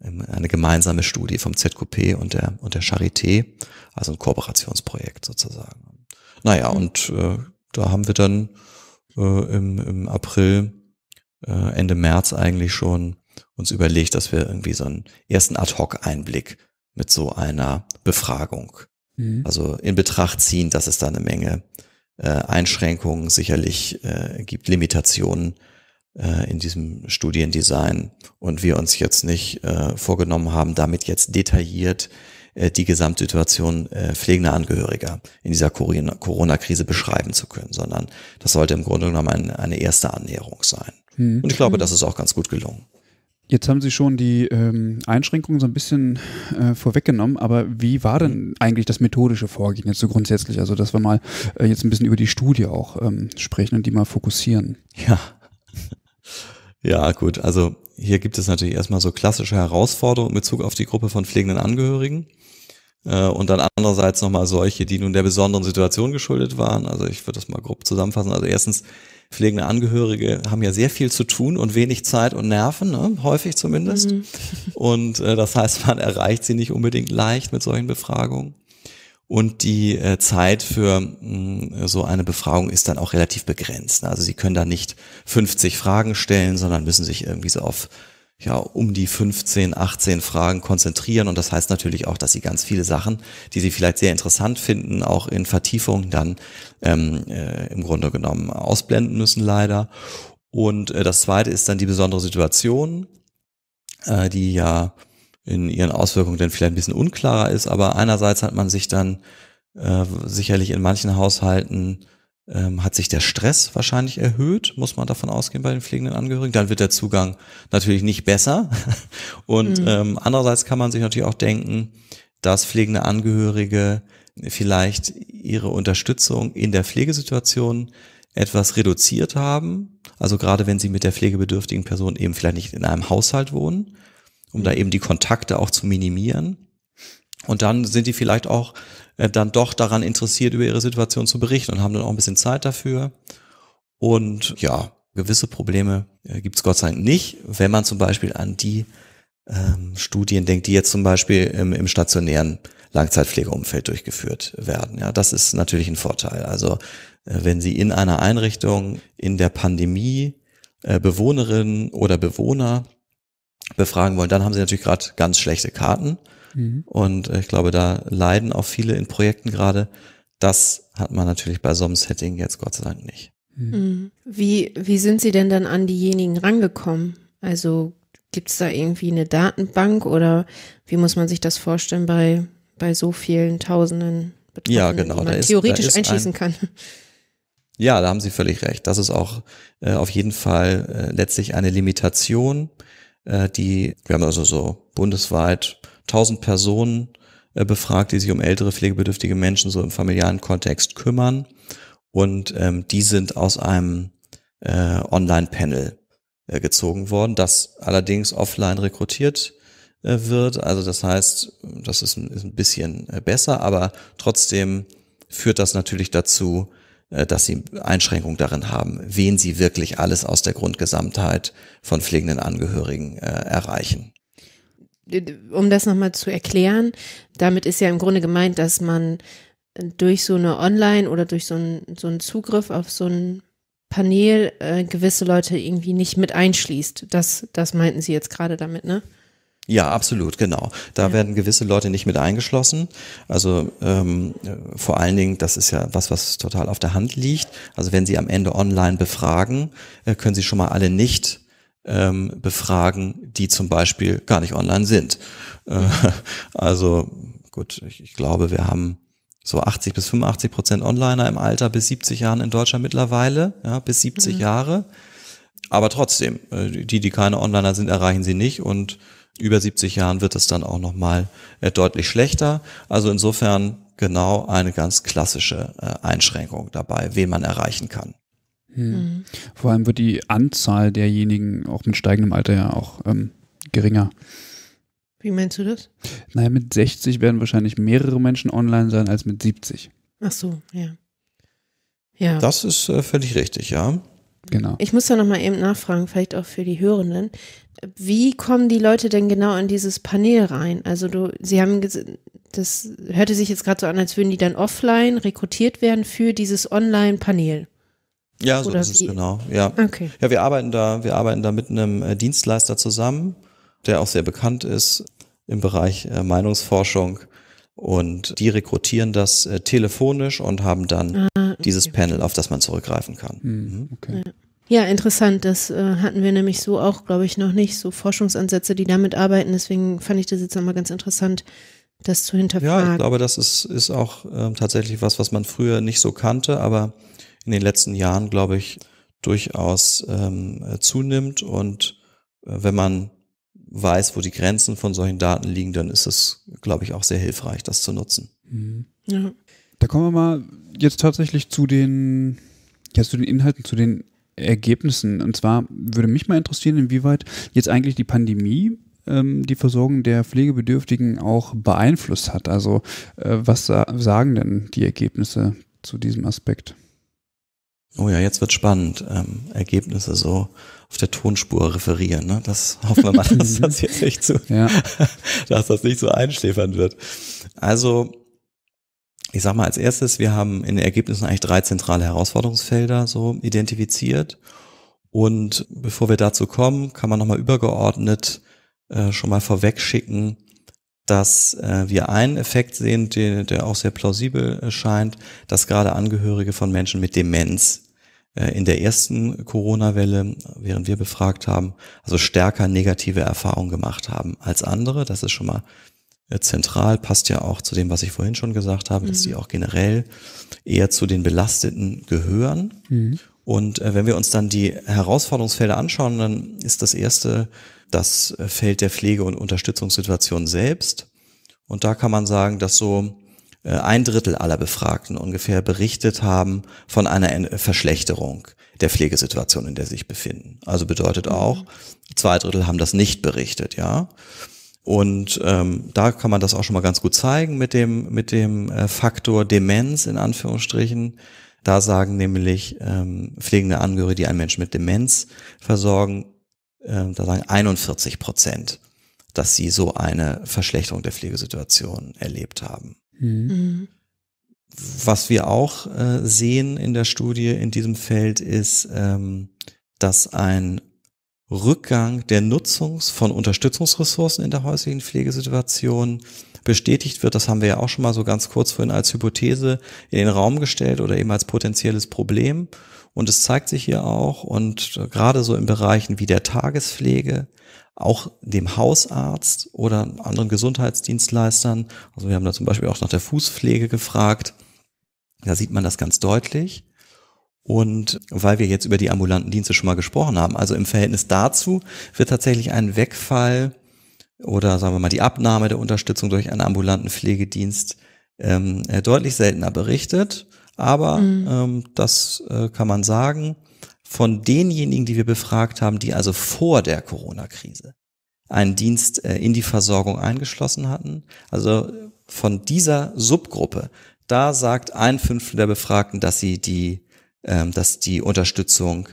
ähm, eine gemeinsame Studie vom ZQP und der, und der Charité, also ein Kooperationsprojekt sozusagen. Naja, mhm. und äh, da haben wir dann äh, im, im April, äh, Ende März eigentlich schon uns überlegt, dass wir irgendwie so einen ersten Ad-Hoc-Einblick mit so einer Befragung Mhm. Also in Betracht ziehen, dass es da eine Menge äh, Einschränkungen sicherlich äh, gibt, Limitationen äh, in diesem Studiendesign und wir uns jetzt nicht äh, vorgenommen haben, damit jetzt detailliert äh, die Gesamtsituation äh, pflegender Angehöriger in dieser Corona-Krise beschreiben zu können, sondern das sollte im Grunde genommen ein, eine erste Annäherung sein. Mhm. Und ich glaube, mhm. das ist auch ganz gut gelungen. Jetzt haben Sie schon die ähm, Einschränkungen so ein bisschen äh, vorweggenommen, aber wie war denn eigentlich das methodische Vorgehen jetzt so grundsätzlich? Also, dass wir mal äh, jetzt ein bisschen über die Studie auch ähm, sprechen und die mal fokussieren. Ja. Ja, gut. Also hier gibt es natürlich erstmal so klassische Herausforderungen in Bezug auf die Gruppe von pflegenden Angehörigen äh, und dann andererseits nochmal solche, die nun der besonderen Situation geschuldet waren. Also ich würde das mal grob zusammenfassen. Also erstens pflegende Angehörige haben ja sehr viel zu tun und wenig Zeit und Nerven, ne? häufig zumindest. Mhm. Und äh, das heißt, man erreicht sie nicht unbedingt leicht mit solchen Befragungen. Und die äh, Zeit für mh, mm, so eine Befragung ist dann auch relativ begrenzt. Ne? Also Sie können da nicht 50 Fragen stellen, sondern müssen sich irgendwie so auf ja, um die 15, 18 Fragen konzentrieren. Und das heißt natürlich auch, dass sie ganz viele Sachen, die sie vielleicht sehr interessant finden, auch in Vertiefung dann ähm, äh, im Grunde genommen ausblenden müssen, leider. Und äh, das zweite ist dann die besondere Situation, äh, die ja in ihren Auswirkungen dann vielleicht ein bisschen unklarer ist, aber einerseits hat man sich dann äh, sicherlich in manchen Haushalten ähm, hat sich der Stress wahrscheinlich erhöht, muss man davon ausgehen bei den pflegenden Angehörigen. Dann wird der Zugang natürlich nicht besser. Und mhm. ähm, andererseits kann man sich natürlich auch denken, dass pflegende Angehörige vielleicht ihre Unterstützung in der Pflegesituation etwas reduziert haben. Also gerade wenn sie mit der pflegebedürftigen Person eben vielleicht nicht in einem Haushalt wohnen, um da mhm. eben die Kontakte auch zu minimieren. Und dann sind die vielleicht auch äh, dann doch daran interessiert, über ihre Situation zu berichten und haben dann auch ein bisschen Zeit dafür. Und ja, gewisse Probleme äh, gibt es Gott sei Dank nicht, wenn man zum Beispiel an die ähm, Studien denkt, die jetzt zum Beispiel im, im stationären Langzeitpflegeumfeld durchgeführt werden. Ja, das ist natürlich ein Vorteil. Also äh, wenn Sie in einer Einrichtung in der Pandemie äh, Bewohnerinnen oder Bewohner befragen wollen, dann haben Sie natürlich gerade ganz schlechte Karten. Mhm. Und äh, ich glaube, da leiden auch viele in Projekten gerade. Das hat man natürlich bei so einem Setting jetzt Gott sei Dank nicht. Mhm. mhm. Wie, wie sind Sie denn dann an diejenigen rangekommen? Also gibt es da irgendwie eine Datenbank oder wie muss man sich das vorstellen bei, bei so vielen Tausenden Betroffenen, ja, genau, die man ist, theoretisch einschließen ein, kann? Ja, da haben Sie völlig recht. Das ist auch äh, auf jeden Fall äh, letztlich eine Limitation, äh, die wir haben also so bundesweit 1000 Personen äh, befragt, die sich um ältere pflegebedürftige Menschen so im familiären Kontext kümmern. Und ähm, die sind aus einem äh, Online-Panel äh, gezogen worden, das allerdings offline rekrutiert äh, wird. Also das heißt, das ist ein, ist ein bisschen äh, besser, aber trotzdem führt das natürlich dazu, äh, dass sie Einschränkungen darin haben, wen sie wirklich alles aus der Grundgesamtheit von pflegenden Angehörigen äh, erreichen um das nochmal zu erklären, damit ist ja im Grunde gemeint, dass man durch so eine Online- oder durch so einen, so einen Zugriff auf so ein Panel äh, gewisse Leute irgendwie nicht mit einschließt. Das, das meinten Sie jetzt gerade damit, ne? Ja, absolut, genau. Da ja. werden gewisse Leute nicht mit eingeschlossen. Also ähm, vor allen Dingen, das ist ja was, was total auf der Hand liegt. Also wenn Sie am Ende online befragen, äh, können Sie schon mal alle nicht ähm, befragen, die zum Beispiel gar nicht online sind. Äh, also gut, ich, ich glaube, wir haben so 80 bis 85 Prozent Onliner im Alter bis 70 Jahren in Deutschland mittlerweile, ja, bis 70 mhm. Jahre. Aber trotzdem, äh, die, die keine Onliner sind, erreichen sie nicht und über 70 Jahren wird es dann auch nochmal äh, deutlich schlechter. Also insofern genau eine ganz klassische äh, Einschränkung dabei, wen man erreichen kann. Hm. Mhm. Vor allem wird die Anzahl derjenigen auch mit steigendem Alter ja auch ähm, geringer. Wie meinst du das? Naja, mit 60 werden wahrscheinlich mehrere Menschen online sein als mit 70. Ach so, ja. ja. Das ist äh, völlig richtig, ja. Genau. Ich muss da nochmal eben nachfragen, vielleicht auch für die Hörenden. Wie kommen die Leute denn genau in dieses Panel rein? Also du, sie haben, das hörte sich jetzt gerade so an, als würden die dann offline rekrutiert werden für dieses Online-Panel. Ja, so Oder ist es genau. Ja. Okay. ja, wir arbeiten da, wir arbeiten da mit einem äh, Dienstleister zusammen, der auch sehr bekannt ist im Bereich äh, Meinungsforschung. Und die rekrutieren das äh, telefonisch und haben dann ah, okay. dieses Panel, auf das man zurückgreifen kann. Hm, mhm. Okay. Ja, interessant. Das hatten wir nämlich so auch, glaube ich, noch nicht. So Forschungsansätze, die damit arbeiten. Deswegen fand ich das jetzt nochmal ganz interessant, das zu hinterfragen. Ja, ich glaube, das ist, ist auch äh, tatsächlich was, was man früher nicht so kannte, aber in den letzten Jahren, glaube ich, durchaus ähm, äh, zunimmt. Und äh, wenn man weiß, wo die Grenzen von solchen Daten liegen, dann ist es, glaube ich, auch sehr hilfreich, das zu nutzen. Mhm. Ja. Da kommen wir mal jetzt tatsächlich zu den, ja, zu den Inhalten, zu den Ergebnissen. Und zwar würde mich mal interessieren, inwieweit jetzt eigentlich die Pandemie ähm, die Versorgung der Pflegebedürftigen auch beeinflusst hat. Also äh, was sa sagen denn die Ergebnisse zu diesem Aspekt? oh ja, jetzt wird spannend, ähm, Ergebnisse so auf der Tonspur referieren. Ne? Das hoffen wir mal, dass das jetzt nicht so, ja. dass das nicht so einschläfernd wird. Also, ich sag mal als erstes, wir haben in den Ergebnissen eigentlich drei zentrale Herausforderungsfelder so identifiziert. Und bevor wir dazu kommen, kann man nochmal übergeordnet äh, schon mal vorweg schicken, dass äh, wir einen Effekt sehen, der, der auch sehr plausibel scheint, dass gerade Angehörige von Menschen mit Demenz äh, in der ersten Corona-Welle, während wir befragt haben, also stärker negative Erfahrungen gemacht haben als andere. Das ist schon mal äh, zentral, passt ja auch zu dem, was ich vorhin schon gesagt habe, mhm. dass die mhm. auch generell eher zu den Belasteten gehören. Mhm. Und äh, wenn wir uns dann die Herausforderungsfelder anschauen, dann ist das erste das Feld der Pflege- und Unterstützungssituation selbst. Und da kann man sagen, dass so äh, ein Drittel aller Befragten ungefähr berichtet haben von einer äh, Verschlechterung der Pflegesituation, in der sie sich befinden. Also bedeutet mhm. auch, zwei Drittel haben das nicht berichtet, ja. Und ähm, da kann man das auch schon mal ganz gut zeigen mit dem, mit dem äh, Faktor Demenz in Anführungsstrichen. Da sagen nämlich ähm, pflegende Angehörige, die einen Menschen mit Demenz versorgen, äh, da sagen 41 Prozent, dass sie so eine Verschlechterung der Pflegesituation erlebt haben. Mhm. Was wir auch äh, sehen in der Studie in diesem Feld ist, ähm, dass ein Rückgang der Nutzung von Unterstützungsressourcen in der häuslichen Pflegesituation bestätigt wird. Das haben wir ja auch schon mal so ganz kurz vorhin als Hypothese in den Raum gestellt oder eben als potenzielles Problem. Und es zeigt sich hier auch und äh, gerade so in Bereichen wie der Tagespflege, auch dem Hausarzt oder anderen Gesundheitsdienstleistern. Also wir haben da zum Beispiel auch nach der Fußpflege gefragt. Da sieht man das ganz deutlich. Und weil wir jetzt über die ambulanten Dienste schon mal gesprochen haben, also im Verhältnis dazu wird tatsächlich ein Wegfall oder sagen wir mal die Abnahme der Unterstützung durch einen ambulanten Pflegedienst ähm, äh, deutlich seltener berichtet. Aber mhm. ähm, das äh, kann man sagen, von denjenigen, die wir befragt haben, die also vor der Corona-Krise einen Dienst äh, in die Versorgung eingeschlossen hatten, also äh, von dieser Subgruppe, da sagt ein Fünftel der Befragten, dass sie die, ähm, dass die Unterstützung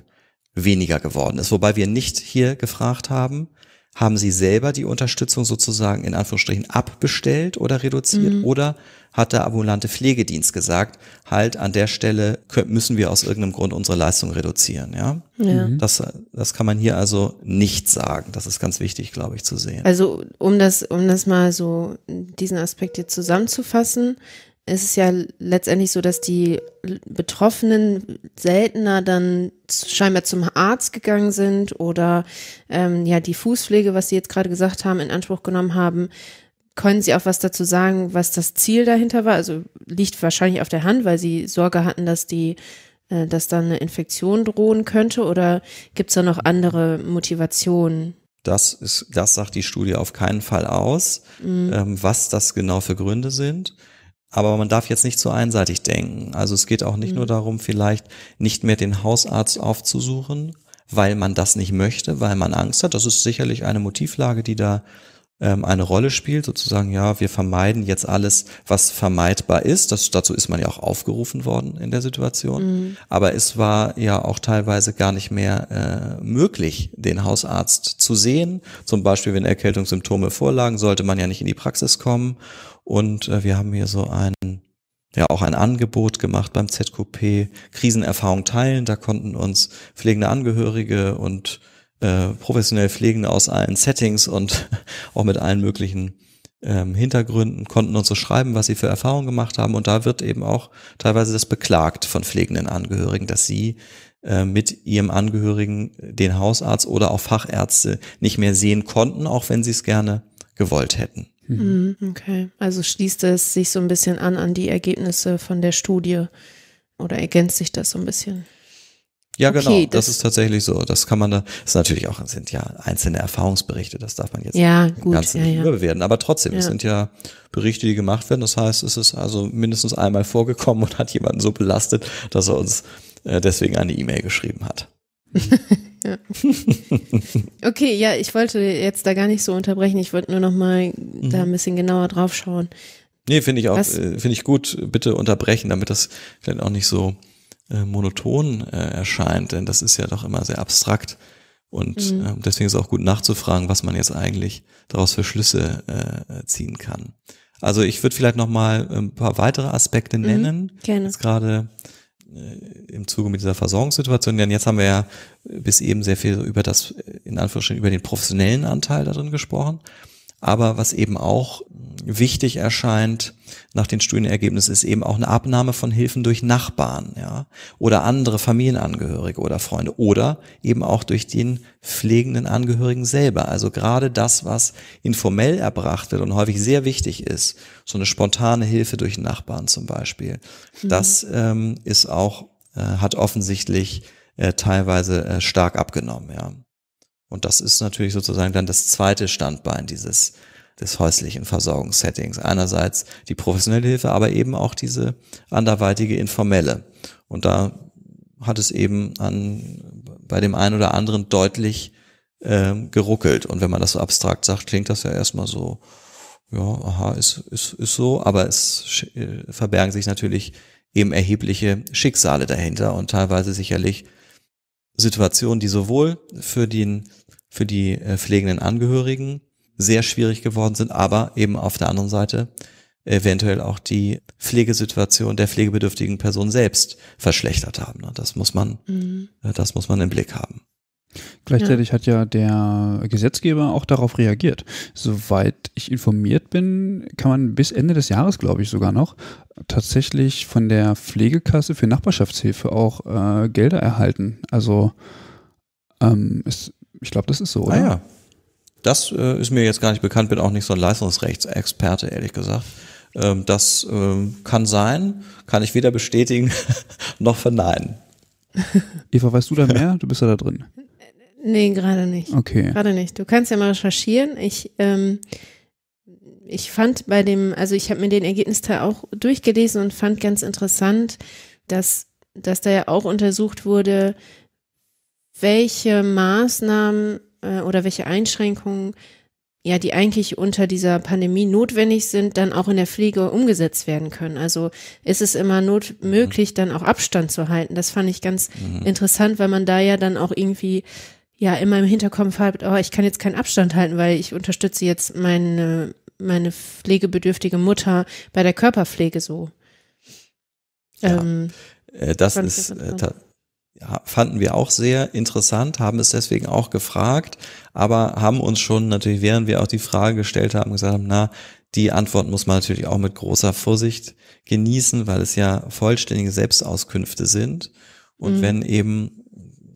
weniger geworden ist. Wobei wir nicht hier gefragt haben, haben sie selber die Unterstützung sozusagen in Anführungsstrichen abbestellt oder reduziert mhm. oder hat der ambulante Pflegedienst gesagt, halt an der Stelle müssen wir aus irgendeinem Grund unsere Leistung reduzieren. Ja, ja. Mhm. Das, das kann man hier also nicht sagen. Das ist ganz wichtig, glaube ich, zu sehen. Also um das, um das mal so diesen Aspekt hier zusammenzufassen, ist es ja letztendlich so, dass die Betroffenen seltener dann scheinbar zum Arzt gegangen sind oder ähm, ja die Fußpflege, was Sie jetzt gerade gesagt haben, in Anspruch genommen haben, können Sie auch was dazu sagen, was das Ziel dahinter war? Also liegt wahrscheinlich auf der Hand, weil Sie Sorge hatten, dass die, äh, dass dann eine Infektion drohen könnte oder gibt es da noch andere Motivationen? Das ist, das sagt die Studie auf keinen Fall aus, mhm. ähm, was das genau für Gründe sind. Aber man darf jetzt nicht zu so einseitig denken. Also es geht auch nicht mhm. nur darum, vielleicht nicht mehr den Hausarzt aufzusuchen, weil man das nicht möchte, weil man Angst hat. Das ist sicherlich eine Motivlage, die da ähm, eine Rolle spielt, sozusagen, ja, wir vermeiden jetzt alles, was vermeidbar ist. Das, dazu ist man ja auch aufgerufen worden in der Situation. Mhm. Aber es war ja auch teilweise gar nicht mehr äh, möglich, den Hausarzt zu sehen. Zum Beispiel, wenn Erkältungssymptome vorlagen, sollte man ja nicht in die Praxis kommen. Und äh, wir haben hier so ein ja auch ein Angebot gemacht beim ZQP, Krisenerfahrung teilen. Da konnten uns pflegende Angehörige und äh, professionell pflegen aus allen Settings und auch mit allen möglichen ähm, Hintergründen, konnten uns so schreiben, was sie für Erfahrungen gemacht haben. Und da wird eben auch teilweise das beklagt von pflegenden Angehörigen, dass sie äh, mit ihrem Angehörigen den Hausarzt oder auch Fachärzte nicht mehr sehen konnten, auch wenn sie es gerne gewollt hätten. Mhm. mhm okay, also schließt es sich so ein bisschen an an die Ergebnisse von der Studie oder ergänzt sich das so ein bisschen? Ja, genau. okay, genau. Das, das, ist tatsächlich so. Das kann man da, Das ist natürlich auch, sind ja einzelne Erfahrungsberichte. Das darf man jetzt ja, gut, Ganzen ja, ja. nicht überbewerten. Aber trotzdem, ja. es sind ja Berichte, die gemacht werden. Das heißt, es ist also mindestens einmal vorgekommen und hat jemanden so belastet, dass er uns äh, deswegen eine E-Mail geschrieben hat. ja. okay, ja, ich wollte jetzt da gar nicht so unterbrechen. Ich wollte nur noch mal mhm. da ein bisschen genauer drauf schauen. Nee, finde ich auch, äh, finde ich gut. Bitte unterbrechen, damit das vielleicht auch nicht so äh, monoton äh, erscheint, denn das ist ja doch immer sehr abstrakt. Und mhm. äh, deswegen ist auch gut nachzufragen, was man jetzt eigentlich daraus für Schlüsse äh, ziehen kann. Also ich würde vielleicht noch mal ein ähm, paar weitere Aspekte mhm. nennen. Mhm, gerne. Jetzt gerade äh, im Zuge mit dieser Versorgungssituation, denn jetzt haben wir ja bis eben sehr viel über das, äh, in Anführungsstrichen, über den professionellen Anteil darin gesprochen. Aber was eben auch wichtig erscheint nach den Studienergebnissen ist eben auch eine Abnahme von Hilfen durch Nachbarn, ja, oder andere Familienangehörige oder Freunde oder eben auch durch den pflegenden Angehörigen selber. Also gerade das, was informell erbracht wird und häufig sehr wichtig ist, so eine spontane Hilfe durch Nachbarn zum Beispiel, mhm. das ähm, ist auch, äh, hat offensichtlich äh, teilweise äh, stark abgenommen, ja. Und das ist natürlich sozusagen dann das zweite Standbein dieses des häuslichen Versorgungssettings. Einerseits die professionelle Hilfe, aber eben auch diese anderweitige informelle. Und da hat es eben an, bei dem einen oder anderen deutlich äh, geruckelt. Und wenn man das so abstrakt sagt, klingt das ja erstmal so, ja, aha, ist, ist, ist so, aber es äh, verbergen sich natürlich eben erhebliche Schicksale dahinter und teilweise sicherlich Situation, die sowohl für den, für die äh, pflegenden Angehörigen sehr schwierig geworden sind, aber eben auf der anderen Seite eventuell auch die Pflegesituation der pflegebedürftigen Person selbst verschlechtert haben. Ne? Das muss man, mhm. Äh, das muss man im Blick haben. Gleichzeitig ja. hat ja der Gesetzgeber auch darauf reagiert. Soweit ich informiert bin, kann man bis Ende des Jahres, glaube ich sogar noch, tatsächlich von der Pflegekasse für Nachbarschaftshilfe auch äh, Gelder erhalten. Also ähm, es, ich glaube, das ist so, oder? Ah ja. Das äh, ist mir jetzt gar nicht bekannt, bin auch nicht so ein Leistungsrechtsexperte, ehrlich gesagt. Ähm, das ähm, kann sein, kann ich weder bestätigen noch verneinen. Eva, weißt du da mehr? Du bist ja da drin. Nee, gerade nicht. Okay. Gerade nicht. Du kannst ja mal recherchieren. Ich, ähm, ich fand bei dem, also ich habe mir den Ergebnisteil auch durchgelesen und fand ganz interessant, dass, dass da ja auch untersucht wurde, welche Maßnahmen äh, oder welche Einschränkungen ja, die eigentlich unter dieser Pandemie notwendig sind, dann auch in der Pflege umgesetzt werden können. Also ist es immer not möglich, mhm. dann auch Abstand zu halten. Das fand ich ganz mhm. interessant, weil man da ja dann auch irgendwie ja immer im Hinterkopf habt, oh, ich kann jetzt keinen Abstand halten, weil ich unterstütze jetzt meine, meine pflegebedürftige Mutter bei der Körperpflege so. Ja, ähm, äh, das ist, das äh, ja, fanden wir auch sehr interessant, haben es deswegen auch gefragt, aber haben uns schon natürlich, während wir auch die Frage gestellt haben, gesagt na, die Antwort muss man natürlich auch mit großer Vorsicht genießen, weil es ja vollständige Selbstauskünfte sind. Und mhm. wenn eben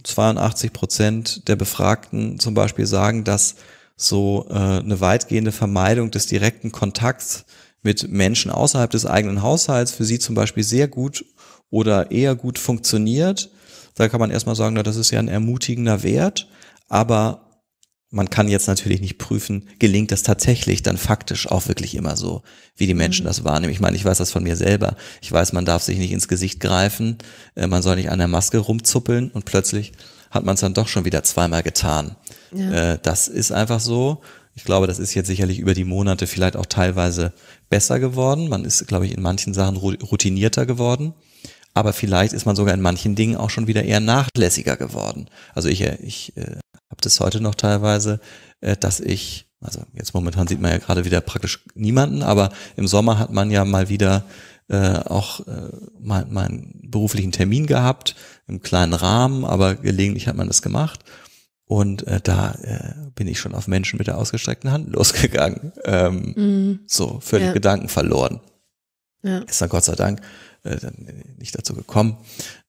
82 Prozent der Befragten zum Beispiel sagen, dass so äh, eine weitgehende Vermeidung des direkten Kontakts mit Menschen außerhalb des eigenen Haushalts für sie zum Beispiel sehr gut oder eher gut funktioniert. Da kann man erstmal sagen, na, das ist ja ein ermutigender Wert. Aber man kann jetzt natürlich nicht prüfen, gelingt das tatsächlich dann faktisch auch wirklich immer so, wie die Menschen mhm. das wahrnehmen. Ich meine, ich weiß das von mir selber. Ich weiß, man darf sich nicht ins Gesicht greifen, äh, man soll nicht an der Maske rumzuppeln und plötzlich hat man es dann doch schon wieder zweimal getan. Ja. Äh, das ist einfach so. Ich glaube, das ist jetzt sicherlich über die Monate vielleicht auch teilweise besser geworden. Man ist, glaube ich, in manchen Sachen routinierter geworden aber vielleicht ist man sogar in manchen Dingen auch schon wieder eher nachlässiger geworden. Also ich, äh, ich äh, habe das heute noch teilweise, äh, dass ich, also jetzt momentan sieht man ja gerade wieder praktisch niemanden, aber im Sommer hat man ja mal wieder äh, auch äh, mal, mal einen beruflichen Termin gehabt, im kleinen Rahmen, aber gelegentlich hat man das gemacht. Und äh, da äh, bin ich schon auf Menschen mit der ausgestreckten Hand losgegangen. Ähm, mm, So, völlig ja. Gedanken verloren. Ja. Ist dann Gott sei Dank äh, dann äh, nicht dazu gekommen.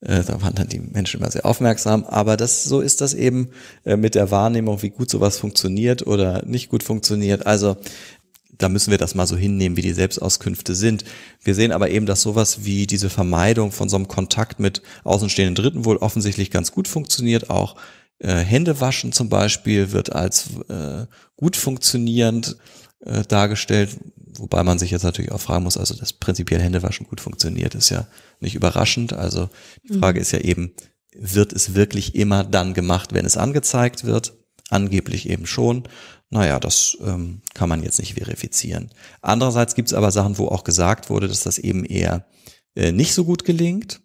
Äh, da waren dann die Menschen immer sehr aufmerksam. Aber das so ist das eben äh, mit der Wahrnehmung, wie gut sowas funktioniert oder nicht gut funktioniert. Also da müssen wir das mal so hinnehmen, wie die Selbstauskünfte sind. Wir sehen aber eben, dass sowas wie diese Vermeidung von so einem Kontakt mit außenstehenden Dritten wohl offensichtlich ganz gut funktioniert. Auch äh, Hände waschen zum Beispiel wird als äh, gut funktionierend äh, dargestellt, wobei man sich jetzt natürlich auch fragen muss, also dass prinzipiell Händewaschen gut funktioniert, ist ja nicht überraschend. Also die mhm. Frage mhm. ist ja eben, wird es wirklich immer dann gemacht, wenn es angezeigt wird? Angeblich eben schon. Naja, das ähm, kann man jetzt nicht verifizieren. Andererseits gibt es aber Sachen, wo auch gesagt wurde, dass das eben eher äh, nicht so gut gelingt.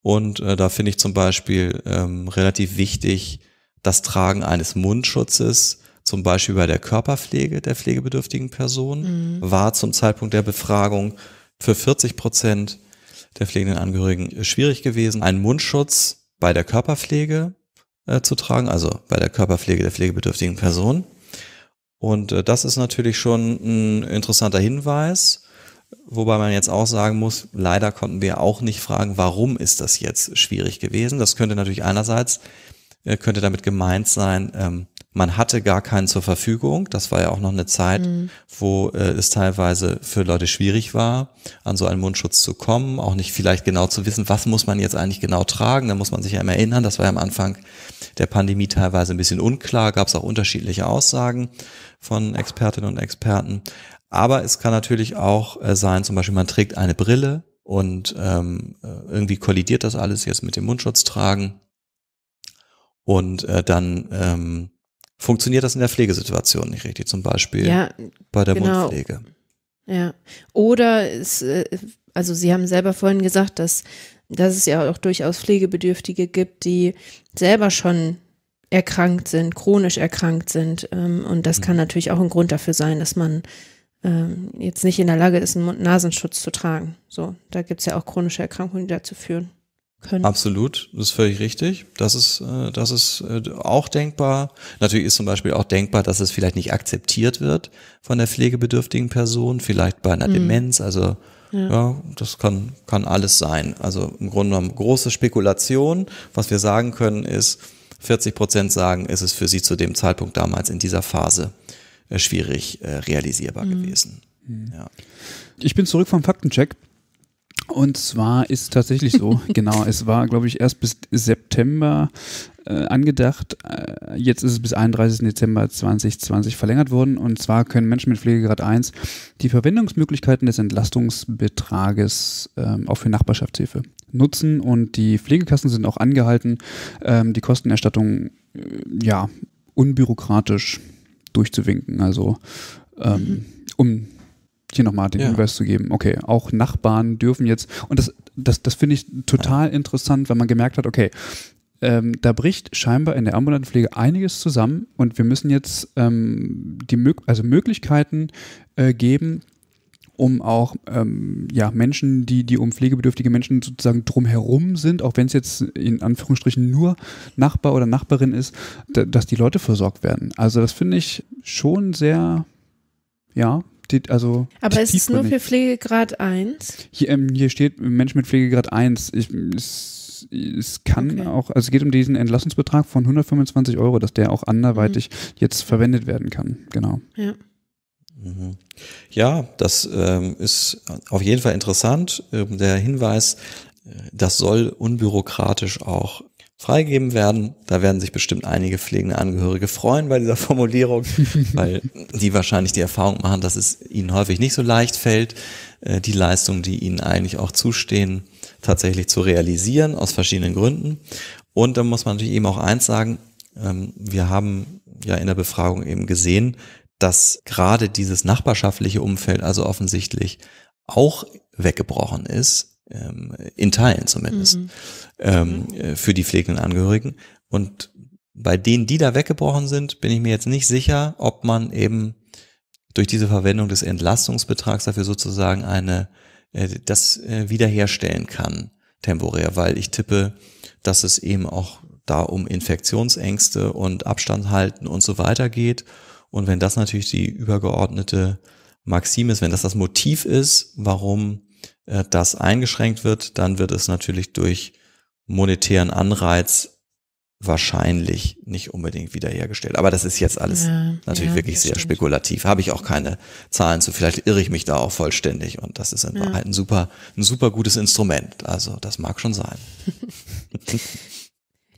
Und äh, da finde ich zum Beispiel ähm, relativ wichtig das Tragen eines Mundschutzes zum Beispiel bei der Körperpflege der pflegebedürftigen Person, mhm. war zum Zeitpunkt der Befragung für 40 Prozent der pflegenden Angehörigen schwierig gewesen, einen Mundschutz bei der Körperpflege äh, zu tragen, also bei der Körperpflege der pflegebedürftigen Person. Und äh, das ist natürlich schon ein interessanter Hinweis, wobei man jetzt auch sagen muss, leider konnten wir auch nicht fragen, warum ist das jetzt schwierig gewesen. Das könnte natürlich einerseits, äh, könnte damit gemeint sein, ähm, man hatte gar keinen zur Verfügung. Das war ja auch noch eine Zeit, mhm. wo äh, es teilweise für Leute schwierig war, an so einen Mundschutz zu kommen, auch nicht vielleicht genau zu wissen, was muss man jetzt eigentlich genau tragen. Da muss man sich ja immer erinnern. Das war ja am Anfang der Pandemie teilweise ein bisschen unklar. Gab es auch unterschiedliche Aussagen von Expertinnen und Experten. Aber es kann natürlich auch äh, sein, zum Beispiel man trägt eine Brille und ähm, äh, irgendwie kollidiert das alles jetzt mit dem Mundschutz tragen. Und äh, dann ähm, funktioniert das in der Pflegesituation nicht richtig, zum Beispiel ja, bei der genau. Mundpflege. Ja, oder es, äh, also Sie haben selber vorhin gesagt, dass, dass es ja auch durchaus Pflegebedürftige gibt, die selber schon erkrankt sind, chronisch erkrankt sind. Ähm, und das kann mhm. natürlich auch ein Grund dafür sein, dass man ähm, jetzt nicht in der Lage ist, einen Mund-Nasenschutz zu tragen. So, da gibt es ja auch chronische Erkrankungen, die dazu führen können. Absolut, das ist völlig richtig. Das ist, äh, das ist äh, auch denkbar. Natürlich ist zum Beispiel auch denkbar, dass es vielleicht nicht akzeptiert wird von der pflegebedürftigen Person, vielleicht bei einer mhm. Demenz. Also ja. ja, das kann, kann alles sein. Also im Grunde genommen große Spekulation. Was wir sagen können ist, 40 Prozent sagen, ist es für sie zu dem Zeitpunkt damals in dieser Phase äh, schwierig realisierbar mhm. gewesen. Mhm. Ja. Ich bin zurück vom Faktencheck. Und zwar ist tatsächlich so, genau, es war, glaube ich, erst bis September äh, angedacht. Äh, jetzt ist es bis 31. Dezember 2020 verlängert worden. Und zwar können Menschen mit Pflegegrad 1 die Verwendungsmöglichkeiten des Entlastungsbetrages äh, auch für Nachbarschaftshilfe nutzen. Und die Pflegekassen sind auch angehalten, ähm, die Kostenerstattung äh, ja, unbürokratisch durchzuwinken. Also ähm, mhm. um hier nochmal den ja. Hinweis zu geben, okay, auch Nachbarn dürfen jetzt, und das, das, das finde ich total ja. interessant, wenn man gemerkt hat, okay, ähm, da bricht scheinbar in der ambulanten Pflege einiges zusammen und wir müssen jetzt ähm, die Mö also Möglichkeiten äh, geben, um auch ähm, ja, Menschen, die, die um pflegebedürftige Menschen sozusagen drumherum sind, auch wenn es jetzt in Anführungsstrichen nur Nachbar oder Nachbarin ist, dass die Leute versorgt werden. Also das finde ich schon sehr ja, steht also. Aber ist es nur für Pflegegrad 1? Hier, ähm, hier steht Mensch mit Pflegegrad 1. Ich, es, es kann okay. auch, also es geht um diesen Entlassungsbetrag von 125 Euro, dass der auch anderweitig mhm. jetzt verwendet werden kann. Genau. Ja. Mhm. Ja, das ähm, ist auf jeden Fall interessant. Ähm, der Hinweis, äh, das soll unbürokratisch auch freigegeben werden. Da werden sich bestimmt einige pflegende Angehörige freuen bei dieser Formulierung, weil die wahrscheinlich die Erfahrung machen, dass es ihnen häufig nicht so leicht fällt, äh, die Leistungen, die ihnen eigentlich auch zustehen, tatsächlich zu realisieren, aus verschiedenen Gründen. Und da muss man natürlich eben auch eins sagen, ähm, wir haben ja in der Befragung eben gesehen, dass gerade dieses nachbarschaftliche Umfeld also offensichtlich auch weggebrochen ist ähm, in Teilen zumindest, mhm. Ähm, mhm. Äh, für die pflegenden Angehörigen. Und bei denen, die da weggebrochen sind, bin ich mir jetzt nicht sicher, ob man eben durch diese Verwendung des Entlastungsbetrags dafür sozusagen eine, äh, das äh, wiederherstellen kann, temporär, weil ich tippe, dass es eben auch da um Infektionsängste und Abstand halten und so weiter geht. Und wenn das natürlich die übergeordnete Maxime ist, wenn das das Motiv ist, warum äh, das eingeschränkt wird, dann wird es natürlich durch monetären Anreiz wahrscheinlich nicht unbedingt wiederhergestellt. Aber das ist jetzt alles ja, natürlich ja, wirklich sehr stimmt. spekulativ. Habe ich auch keine Zahlen zu. Vielleicht irre ich mich da auch vollständig. Und das ist in ja. Wahrheit ein super, ein super gutes Instrument. Also das mag schon sein.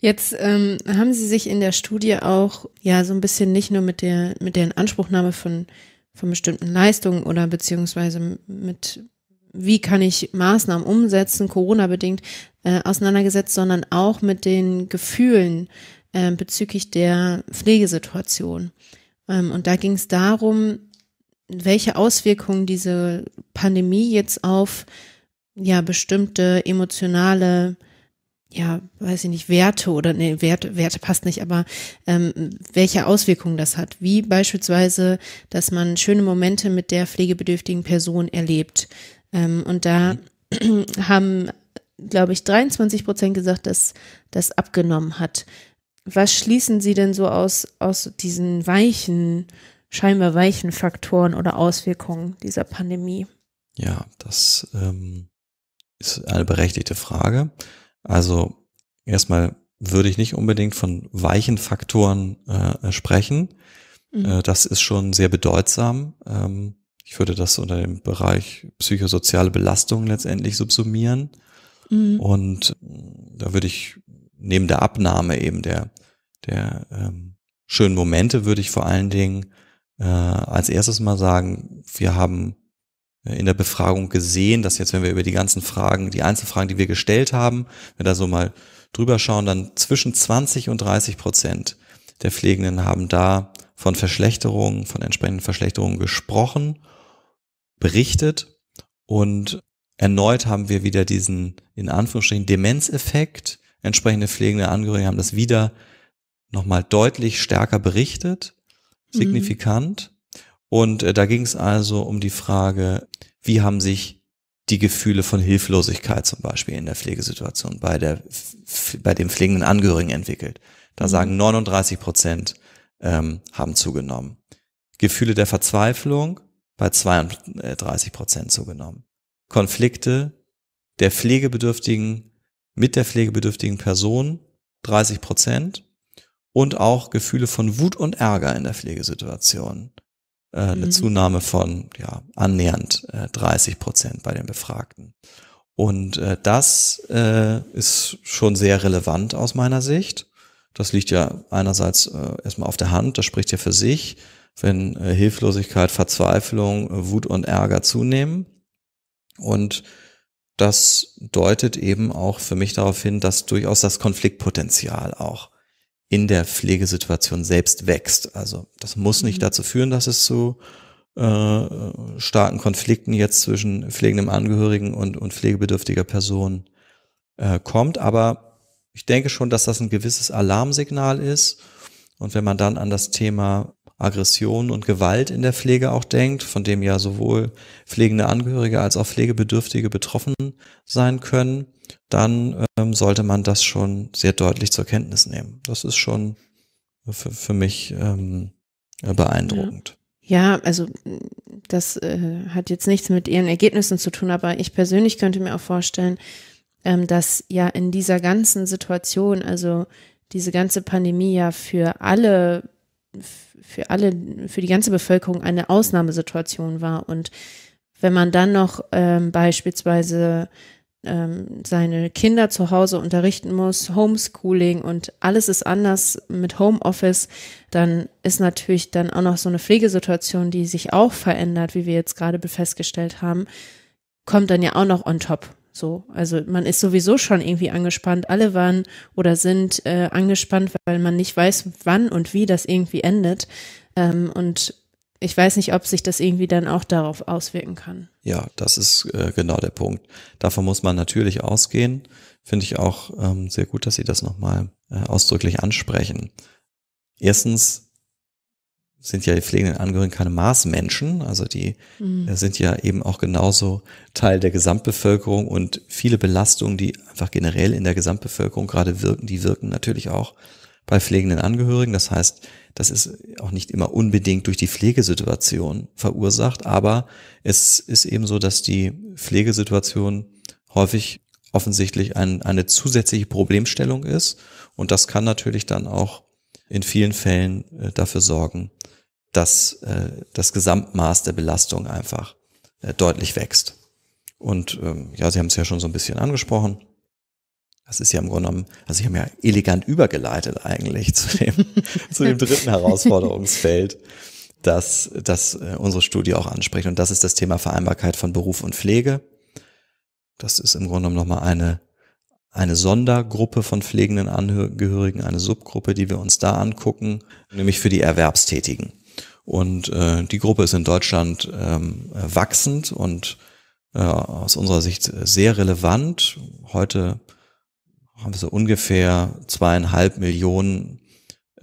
Jetzt ähm, haben Sie sich in der Studie auch ja so ein bisschen nicht nur mit der mit der Inanspruchnahme von von bestimmten Leistungen oder beziehungsweise mit wie kann ich Maßnahmen umsetzen, Corona-bedingt, äh, auseinandergesetzt, sondern auch mit den Gefühlen äh, bezüglich der Pflegesituation. Ähm, und da ging es darum, welche Auswirkungen diese Pandemie jetzt auf ja bestimmte emotionale ja, weiß ich nicht, Werte oder nee, Werte, Werte passt nicht, aber ähm, welche Auswirkungen das hat. Wie beispielsweise, dass man schöne Momente mit der pflegebedürftigen Person erlebt. Ähm, und da mhm. haben, glaube ich, 23 Prozent gesagt, dass das abgenommen hat. Was schließen Sie denn so aus, aus diesen weichen, scheinbar weichen Faktoren oder Auswirkungen dieser Pandemie? Ja, das ähm, ist eine berechtigte Frage. Also erstmal würde ich nicht unbedingt von weichen Faktoren äh, sprechen. Mhm. Äh, das ist schon sehr bedeutsam. Ähm, ich würde das unter dem Bereich psychosoziale Belastung letztendlich subsumieren. Mhm. Und äh, da würde ich neben der Abnahme eben der, der ähm, schönen Momente würde ich vor allen Dingen äh, als erstes mal sagen, wir haben äh, in der Befragung gesehen, dass jetzt, wenn wir über die ganzen Fragen, die Einzelfragen, die wir gestellt haben, wenn wir da so mal drüber schauen, dann zwischen 20 und 30 Prozent der Pflegenden haben da von Verschlechterungen, von entsprechenden Verschlechterungen gesprochen berichtet und erneut haben wir wieder diesen, in Anführungsstrichen, Demenzeffekt. Entsprechende pflegende Angehörige haben das wieder nochmal deutlich stärker berichtet, mhm. signifikant. Mhm. Und äh, da ging es also um die Frage, wie haben sich die Gefühle von Hilflosigkeit zum Beispiel in der Pflegesituation bei, der, bei dem pflegenden Angehörigen entwickelt. Da mhm. sagen 39 Prozent ähm, haben zugenommen. Gefühle der Verzweiflung bei 32 äh, Prozent zugenommen. Konflikte der Pflegebedürftigen mit der pflegebedürftigen Person 30 Prozent und auch Gefühle von Wut und Ärger in der Pflegesituation. Äh, mhm. Eine Zunahme von ja, annähernd 30 äh, Prozent bei den Befragten. Und äh, das äh, ist schon sehr relevant aus meiner Sicht. Das liegt ja einerseits äh, erstmal auf der Hand, das spricht ja für sich wenn äh, Hilflosigkeit, Verzweiflung, äh, Wut und Ärger zunehmen. Und das deutet eben auch für mich darauf hin, dass durchaus das Konfliktpotenzial auch in der Pflegesituation selbst wächst. Also das muss nicht mhm. dazu führen, dass es zu äh, starken Konflikten jetzt zwischen pflegendem Angehörigen und, und pflegebedürftiger Person äh, kommt. Aber ich denke schon, dass das ein gewisses Alarmsignal ist. Und wenn man dann an das Thema Aggression und Gewalt in der Pflege auch denkt, von dem ja sowohl pflegende Angehörige als auch Pflegebedürftige betroffen sein können, dann ähm, sollte man das schon sehr deutlich zur Kenntnis nehmen. Das ist schon für, für mich ähm, äh, beeindruckend. Ja. ja. also das äh, hat jetzt nichts mit ihren Ergebnissen zu tun, aber ich persönlich könnte mir auch vorstellen, ähm, dass ja in dieser ganzen Situation, also diese ganze Pandemie ja für alle für alle, für die ganze Bevölkerung eine Ausnahmesituation war. Und wenn man dann noch ähm, beispielsweise ähm, seine Kinder zu Hause unterrichten muss, Homeschooling und alles ist anders mit Homeoffice, dann ist natürlich dann auch noch so eine Pflegesituation, die sich auch verändert, wie wir jetzt gerade festgestellt haben, kommt dann ja auch noch on top. So, also man ist sowieso schon irgendwie angespannt. Alle waren oder sind äh, angespannt, weil man nicht weiß, wann und wie das irgendwie endet. Ähm, und ich weiß nicht, ob sich das irgendwie dann auch darauf auswirken kann. Ja, das ist äh, genau der Punkt. Davon muss man natürlich ausgehen. Finde ich auch ähm, sehr gut, dass Sie das nochmal äh, ausdrücklich ansprechen. Erstens sind ja die pflegenden Angehörigen keine Maßmenschen, also die mhm. Äh, sind ja eben auch genauso Teil der Gesamtbevölkerung und viele Belastungen, die einfach generell in der Gesamtbevölkerung gerade wirken, die wirken natürlich auch bei pflegenden Angehörigen. Das heißt, das ist auch nicht immer unbedingt durch die Pflegesituation verursacht, aber es ist eben so, dass die Pflegesituation häufig offensichtlich ein, eine zusätzliche Problemstellung ist und das kann natürlich dann auch in vielen Fällen äh, dafür sorgen, dass äh, das Gesamtmaß der Belastung einfach äh, deutlich wächst. Und ähm, ja, Sie haben es ja schon so ein bisschen angesprochen. Das ist ja im Grunde genommen, also ich habe ja elegant übergeleitet eigentlich zu dem, zu dem dritten Herausforderungsfeld, das, das äh, unsere Studie auch anspricht. Und das ist das Thema Vereinbarkeit von Beruf und Pflege. Das ist im Grunde genommen nochmal eine eine Sondergruppe von pflegenden Angehörigen, eine Subgruppe, die wir uns da angucken, nämlich für die Erwerbstätigen. Und äh, die Gruppe ist in Deutschland ähm, wachsend und äh, aus unserer Sicht sehr relevant. Heute haben wir so ungefähr zweieinhalb Millionen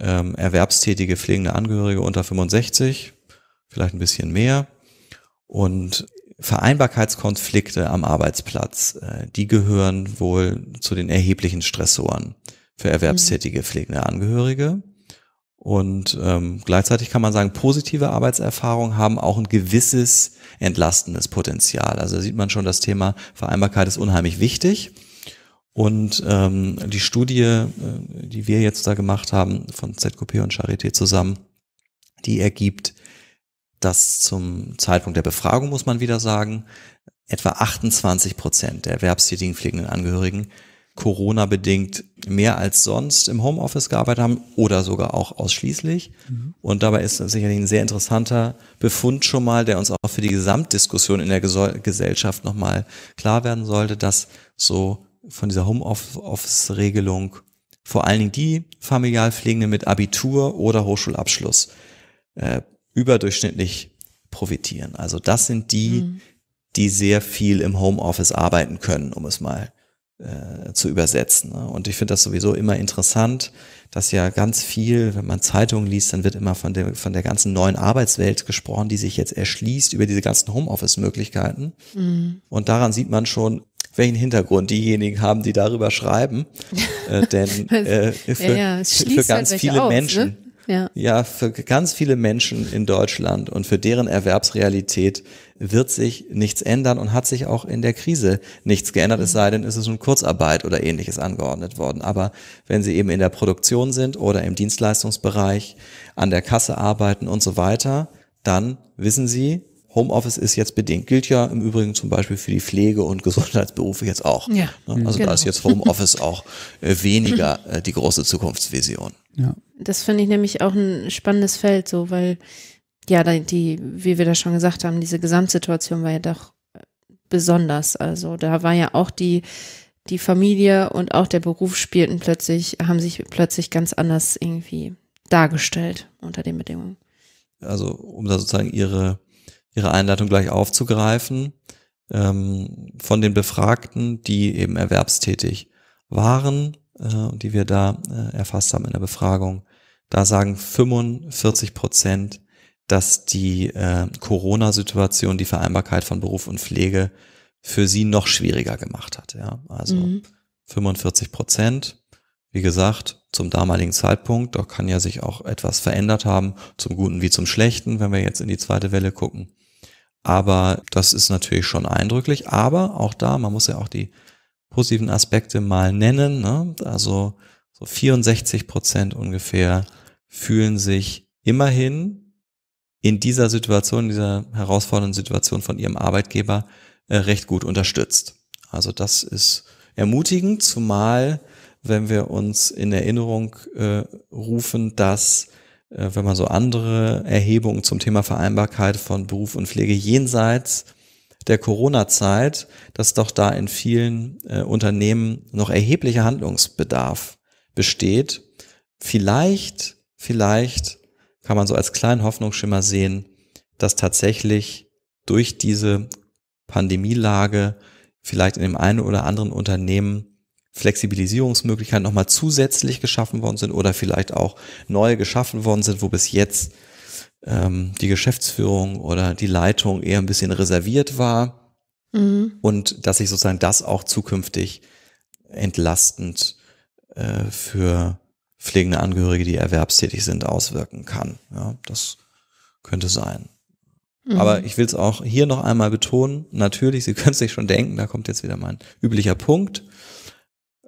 ähm, erwerbstätige pflegende Angehörige unter 65, vielleicht ein bisschen mehr. Und Vereinbarkeitskonflikte am Arbeitsplatz, äh, die gehören wohl zu den erheblichen Stressoren für erwerbstätige mhm. pflegende Angehörige. Und ähm, gleichzeitig kann man sagen, positive Arbeitserfahrungen haben auch ein gewisses entlastendes Potenzial. Also sieht man schon, das Thema Vereinbarkeit ist unheimlich wichtig. Und ähm, die Studie, äh, die wir jetzt da gemacht haben von ZKP und Charité zusammen, die ergibt, dass zum Zeitpunkt der Befragung, muss man wieder sagen, etwa 28 Prozent der erwerbstätigen pflegenden Angehörigen Corona-bedingt mehr als sonst im Homeoffice gearbeitet haben oder sogar auch ausschließlich. Mhm. Und dabei ist sicherlich ein sehr interessanter Befund schon mal, der uns auch für die Gesamtdiskussion in der Gesellschaft nochmal klar werden sollte, dass so von dieser Homeoffice-Regelung vor allen Dingen die familial Pflegenden mit Abitur oder Hochschulabschluss äh, überdurchschnittlich profitieren. Also das sind die, mhm. die sehr viel im Homeoffice arbeiten können, um es mal äh, zu übersetzen. Ne? Und ich finde das sowieso immer interessant, dass ja ganz viel, wenn man Zeitungen liest, dann wird immer von der, von der ganzen neuen Arbeitswelt gesprochen, die sich jetzt erschließt über diese ganzen Homeoffice-Möglichkeiten. Mhm. Und daran sieht man schon, welchen Hintergrund diejenigen haben, die darüber schreiben. äh, denn äh, für, ja, ja, äh, für halt ganz viele aus, ne? Menschen. Ne? ja. ja, für ganz viele Menschen in Deutschland und für deren Erwerbsrealität wird sich nichts ändern und hat sich auch in der Krise nichts geändert, es sei denn, es ist um Kurzarbeit oder ähnliches angeordnet worden. Aber wenn sie eben in der Produktion sind oder im Dienstleistungsbereich, an der Kasse arbeiten und so weiter, dann wissen sie, Homeoffice ist jetzt bedingt, gilt ja im Übrigen zum Beispiel für die Pflege- und Gesundheitsberufe jetzt auch. Ja, ne? also genau. da ist jetzt Homeoffice auch äh, weniger äh, die große Zukunftsvision. Ja. Das finde ich nämlich auch ein spannendes Feld, so, weil ja, die, wie wir da schon gesagt haben, diese Gesamtsituation war ja doch äh, besonders. Also da war ja auch die, die Familie und auch der Beruf spielten plötzlich, haben sich plötzlich ganz anders irgendwie dargestellt unter den Bedingungen. Also um da sozusagen ihre Ihre Einleitung gleich aufzugreifen, ähm, von den Befragten, die eben erwerbstätig waren äh, und die wir da äh, erfasst haben in der Befragung. Da sagen 45 Prozent, dass die äh, Corona-Situation die Vereinbarkeit von Beruf und Pflege für sie noch schwieriger gemacht hat. Ja? Also mhm. 45 Prozent, wie gesagt, zum damaligen Zeitpunkt, da kann ja sich auch etwas verändert haben, zum Guten wie zum Schlechten, wenn wir jetzt in die zweite Welle gucken. Aber das ist natürlich schon eindrücklich. Aber auch da, man muss ja auch die positiven Aspekte mal nennen. Ne? Also so 64 Prozent ungefähr fühlen sich immerhin in dieser Situation, in dieser herausfordernden Situation von ihrem Arbeitgeber äh, recht gut unterstützt. Also das ist ermutigend, zumal wenn wir uns in Erinnerung äh, rufen, dass äh, wenn man so andere Erhebungen zum Thema Vereinbarkeit von Beruf und Pflege jenseits der Corona-Zeit, dass doch da in vielen äh, Unternehmen noch erheblicher Handlungsbedarf besteht. Vielleicht, vielleicht kann man so als kleinen Hoffnungsschimmer sehen, dass tatsächlich durch diese Pandemielage vielleicht in dem einen oder anderen Unternehmen Flexibilisierungsmöglichkeiten nochmal zusätzlich geschaffen worden sind oder vielleicht auch neu geschaffen worden sind, wo bis jetzt ähm, die Geschäftsführung oder die Leitung eher ein bisschen reserviert war mhm. und dass sich sozusagen das auch zukünftig entlastend äh, für pflegende Angehörige, die erwerbstätig sind, auswirken kann. Ja, das könnte sein. Mhm. Aber ich will es auch hier noch einmal betonen. Natürlich, Sie können sich schon denken, da kommt jetzt wieder mein üblicher Punkt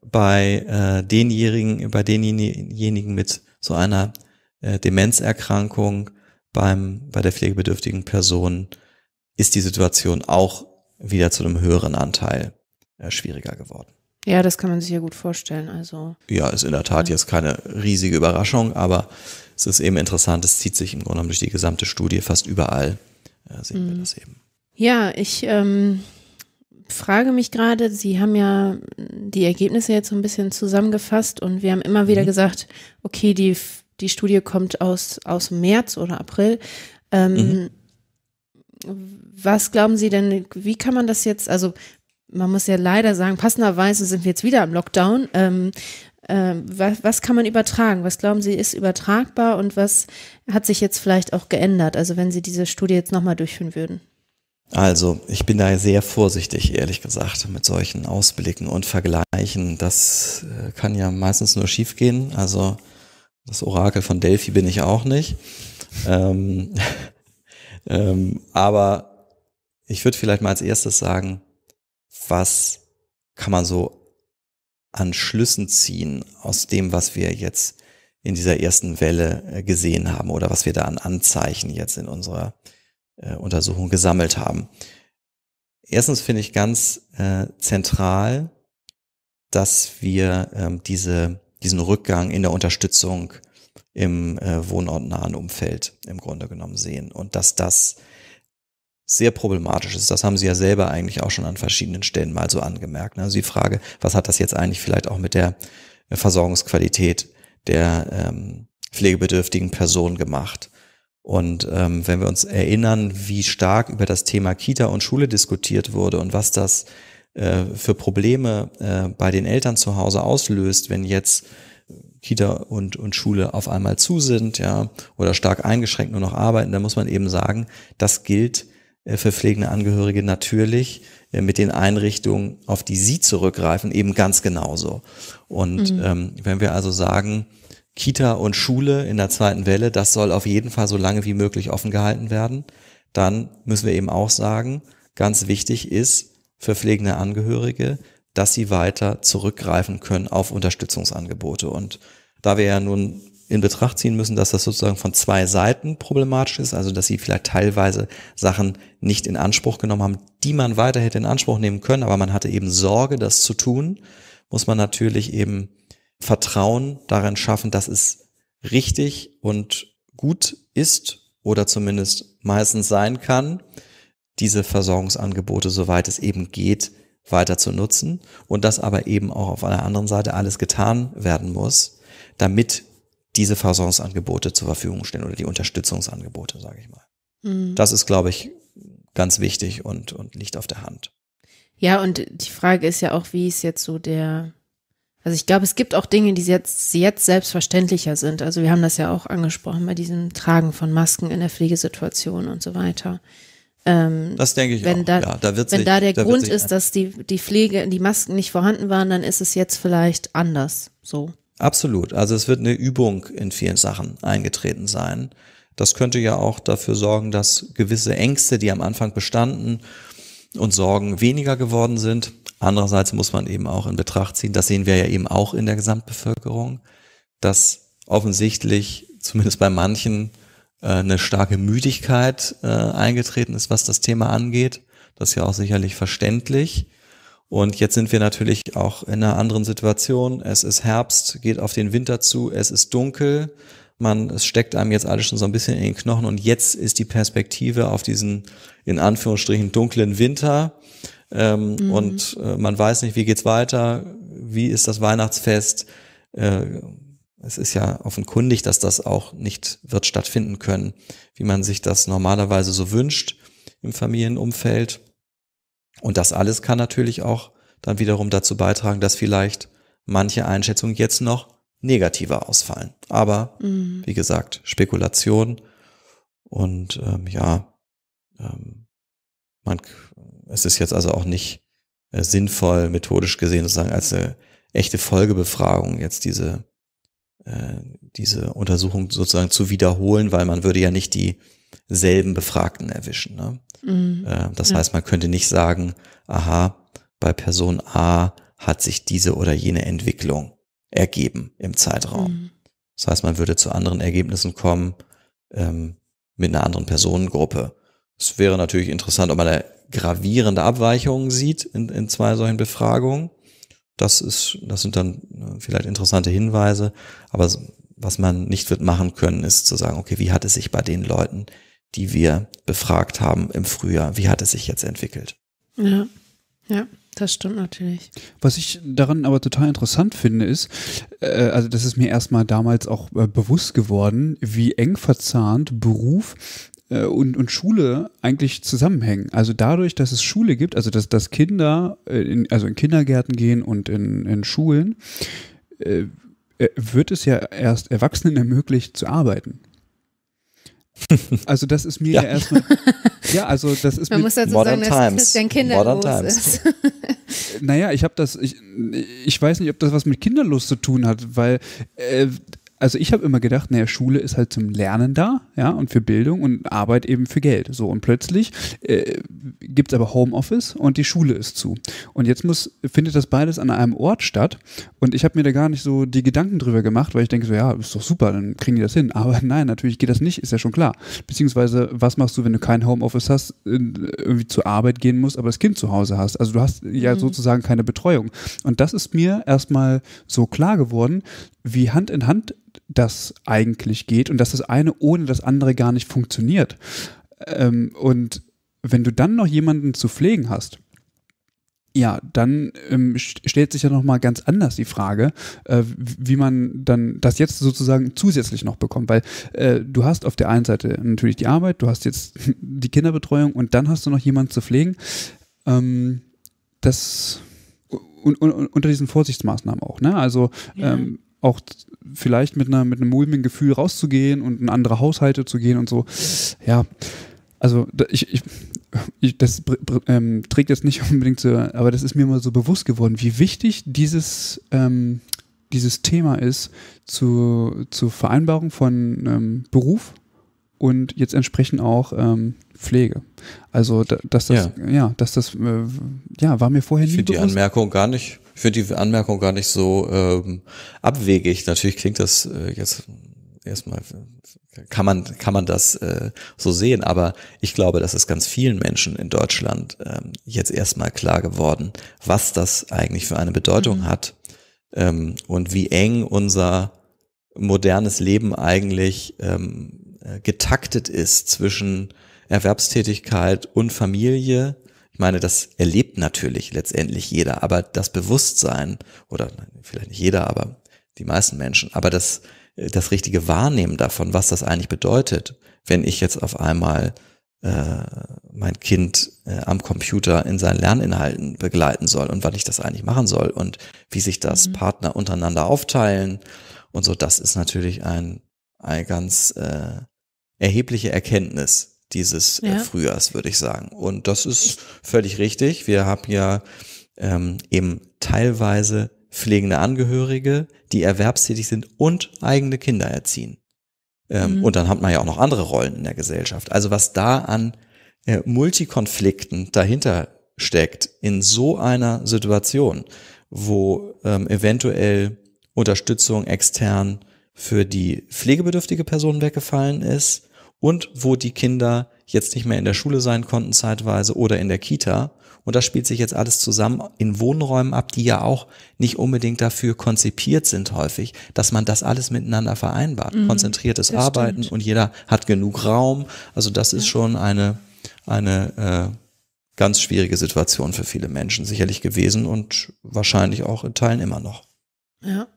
bei äh, denjenigen, bei denjenigen mit so einer äh, Demenzerkrankung, beim, bei der pflegebedürftigen Person ist die Situation auch wieder zu einem höheren Anteil äh, schwieriger geworden. Ja, das kann man sich ja gut vorstellen. Also ja, ist in der Tat jetzt keine riesige Überraschung, aber es ist eben interessant. Es zieht sich im Grunde genommen durch die gesamte Studie fast überall. Äh, sehen mhm. wir das eben. Ja, ich ähm, frage mich gerade, Sie haben ja die Ergebnisse jetzt so ein bisschen zusammengefasst und wir haben immer wieder mhm. gesagt, okay, die, die Studie kommt aus, aus März oder April. Ähm, mhm. Was glauben Sie denn, wie kann man das jetzt, also man muss ja leider sagen, passenderweise sind wir jetzt wieder im Lockdown. Ähm, äh, was, was, kann man übertragen? Was glauben Sie, ist übertragbar und was hat sich jetzt vielleicht auch geändert? Also wenn Sie diese Studie jetzt nochmal durchführen würden. Also, ich bin da sehr vorsichtig, ehrlich gesagt, mit solchen Ausblicken und Vergleichen. Das äh, kann ja meistens nur schiefgehen. Also, das Orakel von Delphi bin ich auch nicht. ähm, ähm, aber ich würde vielleicht mal als erstes sagen, was kann man so an Schlüssen ziehen aus dem, was wir jetzt in dieser ersten Welle äh, gesehen haben oder was wir da an Anzeichen jetzt in unserer äh, Untersuchung gesammelt haben. Erstens finde ich ganz äh, zentral, dass wir ähm, diese, diesen Rückgang in der Unterstützung im äh, wohnortnahen Umfeld im Grunde genommen sehen und dass das sehr problematisch ist. Das haben Sie ja selber eigentlich auch schon an verschiedenen Stellen mal so angemerkt. Also die Frage, was hat das jetzt eigentlich vielleicht auch mit der äh, Versorgungsqualität der ähm, pflegebedürftigen Person gemacht? Und ähm, wenn wir uns erinnern, wie stark über das Thema Kita und Schule diskutiert wurde und was das äh, für Probleme äh, bei den Eltern zu Hause auslöst, wenn jetzt Kita und, und Schule auf einmal zu sind, ja, oder stark eingeschränkt nur noch arbeiten, dann muss man eben sagen, das gilt äh, für pflegende Angehörige natürlich äh, mit den Einrichtungen, auf die sie zurückgreifen, eben ganz genauso. Und mhm. ähm, wenn wir also sagen, Kita und Schule in der zweiten Welle, das soll auf jeden Fall so lange wie möglich offen gehalten werden. Dann müssen wir eben auch sagen, ganz wichtig ist für pflegende Angehörige, dass sie weiter zurückgreifen können auf Unterstützungsangebote. Und da wir ja nun in Betracht ziehen müssen, dass das sozusagen von zwei Seiten problematisch ist, also dass sie vielleicht teilweise Sachen nicht in Anspruch genommen haben, die man weiter hätte in Anspruch nehmen können, aber man hatte eben Sorge, das zu tun, muss man natürlich eben Vertrauen darin schaffen, dass es richtig und gut ist oder zumindest meistens sein kann, diese Versorgungsangebote, soweit es eben geht, weiter zu nutzen und dass aber eben auch auf einer anderen Seite alles getan werden muss, damit diese Versorgungsangebote zur Verfügung stehen oder die Unterstützungsangebote, sage ich mal. Mhm. Das ist, glaube ich, ganz wichtig und, und liegt auf der Hand. Ja, und die Frage ist ja auch, wie ist jetzt so der also ich glaube, es gibt auch Dinge, die jetzt, jetzt selbstverständlicher sind. Also wir haben das ja auch angesprochen bei diesem Tragen von Masken in der Pflegesituation und so weiter. Ähm, das denke ich wenn auch. Da, ja, da wenn sich, da der da Grund ist, dass die, die Pflege, die Masken nicht vorhanden waren, dann ist es jetzt vielleicht anders. So. Absolut. Also es wird eine Übung in vielen Sachen eingetreten sein. Das könnte ja auch dafür sorgen, dass gewisse Ängste, die am Anfang bestanden und Sorgen weniger geworden sind, Andererseits muss man eben auch in Betracht ziehen, das sehen wir ja eben auch in der Gesamtbevölkerung, dass offensichtlich zumindest bei manchen äh, eine starke Müdigkeit äh, eingetreten ist, was das Thema angeht. Das ist ja auch sicherlich verständlich. Und jetzt sind wir natürlich auch in einer anderen Situation. Es ist Herbst, geht auf den Winter zu, es ist dunkel. Man, es steckt einem jetzt alles schon so ein bisschen in den Knochen und jetzt ist die Perspektive auf diesen in Anführungsstrichen dunklen Winter ähm, mhm. und äh, man weiß nicht, wie geht's weiter, wie ist das Weihnachtsfest. Äh, es ist ja offenkundig, dass das auch nicht wird stattfinden können, wie man sich das normalerweise so wünscht im Familienumfeld. Und das alles kann natürlich auch dann wiederum dazu beitragen, dass vielleicht manche Einschätzungen jetzt noch negativer ausfallen. Aber mhm. wie gesagt, Spekulation und ähm, ja, ähm, man es ist jetzt also auch nicht äh, sinnvoll, methodisch gesehen sozusagen als eine echte Folgebefragung jetzt diese, äh, diese Untersuchung sozusagen zu wiederholen, weil man würde ja nicht dieselben Befragten erwischen. Ne? Mhm. Äh, das ja. heißt, man könnte nicht sagen, aha, bei Person A hat sich diese oder jene Entwicklung ergeben im Zeitraum. Mhm. Das heißt, man würde zu anderen Ergebnissen kommen ähm, mit einer anderen Personengruppe. Es wäre natürlich interessant, ob man da gravierende Abweichungen sieht in, in zwei solchen Befragungen. Das ist, das sind dann äh, vielleicht interessante Hinweise. Aber was man nicht wird machen können, ist zu sagen, okay, wie hat es sich bei den Leuten, die wir befragt haben im Frühjahr, wie hat es sich jetzt entwickelt? Ja, ja. Das stimmt natürlich. Was ich daran aber total interessant finde, ist, äh, also das ist mir erstmal damals auch äh, bewusst geworden, wie eng verzahnt Beruf äh, und, und Schule eigentlich zusammenhängen. Also dadurch, dass es Schule gibt, also dass, dass Kinder äh, in, also in Kindergärten gehen und in, in Schulen, äh, äh, wird es ja erst Erwachsenen ermöglicht zu arbeiten. Also das ist mir ja, ja erstmal. Ja, also das ist Man muss dazu Modern sagen, dass das kinderlos Modern ist. Naja, ich habe das, ich, ich weiß nicht, ob das was mit Kinderlust zu tun hat, weil äh, also ich habe immer gedacht, naja, Schule ist halt zum Lernen da, ja, und für Bildung und Arbeit eben für Geld. So, und plötzlich äh, gibt es aber Homeoffice und die Schule ist zu. Und jetzt muss, findet das beides an einem Ort statt. Und ich habe mir da gar nicht so die Gedanken drüber gemacht, weil ich denke so, ja, ist doch super, dann kriegen die das hin. Aber nein, natürlich geht das nicht, ist ja schon klar. Beziehungsweise, was machst du, wenn du kein Homeoffice hast, äh, irgendwie zur Arbeit gehen musst, aber das Kind zu Hause hast? Also du hast ja mhm. sozusagen keine Betreuung. Und das ist mir erstmal so klar geworden, wie Hand in Hand das eigentlich geht und dass das eine ohne das andere gar nicht funktioniert. Ähm, und wenn du dann noch jemanden zu pflegen hast, ja, dann ähm, stellt sich ja nochmal ganz anders die Frage, äh, wie man dann das jetzt sozusagen zusätzlich noch bekommt. Weil äh, du hast auf der einen Seite natürlich die Arbeit, du hast jetzt die Kinderbetreuung und dann hast du noch jemanden zu pflegen. Ähm, das und, und, und unter diesen Vorsichtsmaßnahmen auch. Ne? Also ja. ähm, auch vielleicht mit, einer, mit einem mulmigen Gefühl rauszugehen und in andere Haushalte zu gehen und so. Ja, also ich, ich, das ähm, trägt jetzt nicht unbedingt zu, aber das ist mir mal so bewusst geworden, wie wichtig dieses, ähm, dieses Thema ist zu, zur Vereinbarung von ähm, Beruf und jetzt entsprechend auch ähm, Pflege. Also dass das, ja, ja dass das, äh, ja, war mir vorher ich nie bewusst. Ich finde die Anmerkung gar nicht ich finde die Anmerkung gar nicht so ähm, abwegig. Natürlich klingt das äh, jetzt erstmal kann man kann man das äh, so sehen, aber ich glaube, das ist ganz vielen Menschen in Deutschland ähm, jetzt erstmal klar geworden, was das eigentlich für eine Bedeutung mhm. hat ähm, und wie eng unser modernes Leben eigentlich ähm, äh, getaktet ist zwischen Erwerbstätigkeit und Familie ich meine, das erlebt natürlich letztendlich jeder, aber das Bewusstsein, oder vielleicht nicht jeder, aber die meisten Menschen, aber das, äh, das richtige Wahrnehmen davon, was das eigentlich bedeutet, wenn ich jetzt auf einmal äh, mein Kind äh, am Computer in seinen Lerninhalten begleiten soll und wann ich das eigentlich machen soll und wie sich das mhm. Partner untereinander aufteilen und so, das ist natürlich ein, ein ganz äh, erhebliche Erkenntnis, dieses äh, ja. Frühjahrs, würde ich sagen. Und das ist völlig richtig. Wir haben ja ähm, eben teilweise pflegende Angehörige, die erwerbstätig sind und eigene Kinder erziehen. Ähm, mhm. Und dann hat man ja auch noch andere Rollen in der Gesellschaft. Also was da an äh, Multikonflikten dahinter steckt, in so einer Situation, wo ähm, eventuell Unterstützung extern für die pflegebedürftige Person weggefallen ist, und wo die Kinder jetzt nicht mehr in der Schule sein konnten zeitweise oder in der Kita. Und das spielt sich jetzt alles zusammen in Wohnräumen ab, die ja auch nicht unbedingt dafür konzipiert sind häufig, dass man das alles miteinander vereinbart. Mhm, Konzentriertes Arbeiten stimmt. und jeder hat genug Raum. Also das ist schon eine, eine äh, ganz schwierige Situation für viele Menschen sicherlich gewesen und wahrscheinlich auch in Teilen immer noch. Ja,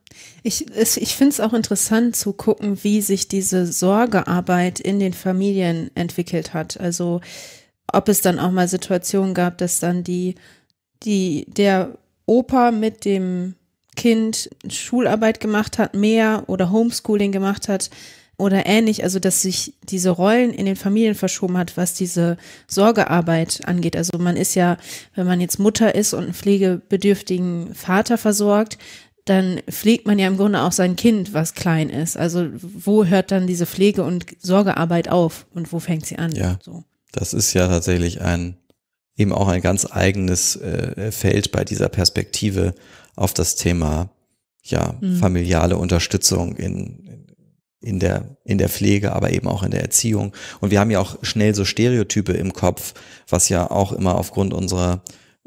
ich, ich finde es auch interessant zu gucken, wie sich diese Sorgearbeit in den Familien entwickelt hat. Also ob es dann auch mal Situationen gab, dass dann die, die, der Opa mit dem Kind Schularbeit gemacht hat, mehr oder Homeschooling gemacht hat oder ähnlich, also dass sich diese Rollen in den Familien verschoben hat, was diese Sorgearbeit angeht. Also man ist ja, wenn man jetzt Mutter ist und einen pflegebedürftigen Vater versorgt, dann pflegt man ja im Grunde auch sein Kind, was klein ist. Also wo hört dann diese Pflege- und Sorgearbeit auf und wo fängt sie an? Ja, so. das ist ja tatsächlich ein eben auch ein ganz eigenes äh, Feld bei dieser Perspektive auf das Thema ja mhm. familiale Unterstützung in in der in der Pflege, aber eben auch in der Erziehung. Und wir haben ja auch schnell so Stereotype im Kopf, was ja auch immer aufgrund unserer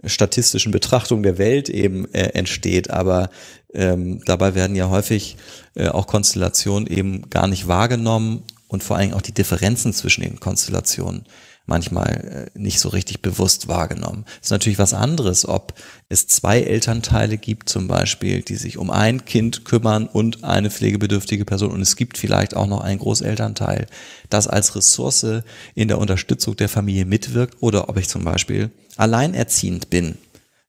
statistischen Betrachtung der Welt eben äh, entsteht. Aber ähm, dabei werden ja häufig äh, auch Konstellationen eben gar nicht wahrgenommen und vor allem auch die Differenzen zwischen den Konstellationen manchmal äh, nicht so richtig bewusst wahrgenommen. Das ist natürlich was anderes, ob es zwei Elternteile gibt zum Beispiel, die sich um ein Kind kümmern und eine pflegebedürftige Person und es gibt vielleicht auch noch einen Großelternteil, das als Ressource in der Unterstützung der Familie mitwirkt oder ob ich zum Beispiel alleinerziehend bin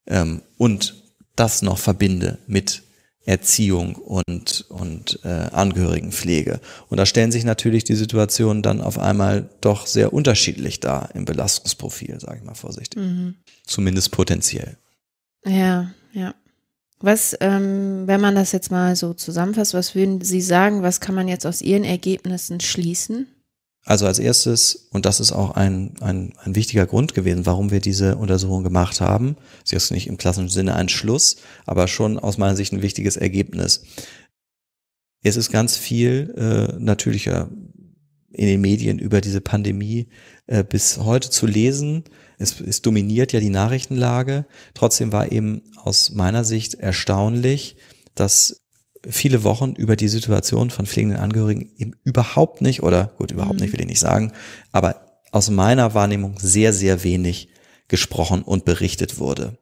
ähm, und das noch verbinde mit Erziehung und, und äh, Angehörigenpflege. Und da stellen sich natürlich die Situationen dann auf einmal doch sehr unterschiedlich dar im Belastungsprofil, sage ich mal vorsichtig. Mhm. Zumindest potenziell. Ja, ja. Was, ähm, wenn man das jetzt mal so zusammenfasst, was würden Sie sagen, was kann man jetzt aus Ihren Ergebnissen schließen? Also als erstes, und das ist auch ein, ein, ein wichtiger Grund gewesen, warum wir diese Untersuchung gemacht haben. Es ist nicht im klassischen Sinne ein Schluss, aber schon aus meiner Sicht ein wichtiges Ergebnis. Es ist ganz viel äh, natürlicher in den Medien über diese Pandemie äh, bis heute zu lesen. Es, es dominiert ja die Nachrichtenlage. Trotzdem war eben aus meiner Sicht erstaunlich, dass viele Wochen über die Situation von pflegenden Angehörigen eben überhaupt nicht oder gut, überhaupt mhm. nicht will ich nicht sagen, aber aus meiner Wahrnehmung sehr, sehr wenig gesprochen und berichtet wurde.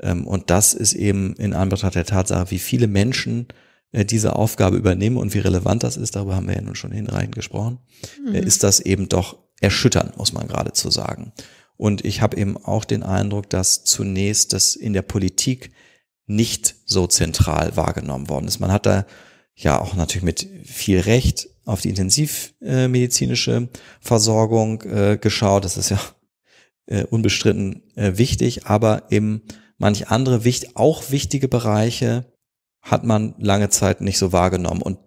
Ähm, und das ist eben in Anbetracht der Tatsache, wie viele Menschen äh, diese Aufgabe übernehmen und wie relevant das ist, darüber haben wir ja nun schon hinreichend gesprochen, äh, mhm. ist das eben doch erschütternd, muss man geradezu sagen. Und ich habe eben auch den Eindruck, dass zunächst das in der Politik nicht so zentral wahrgenommen worden ist. Man hat da ja auch natürlich mit viel Recht auf die intensivmedizinische Versorgung äh, geschaut. Das ist ja äh, unbestritten äh, wichtig, aber eben manch andere wicht auch wichtige Bereiche hat man lange Zeit nicht so wahrgenommen. Und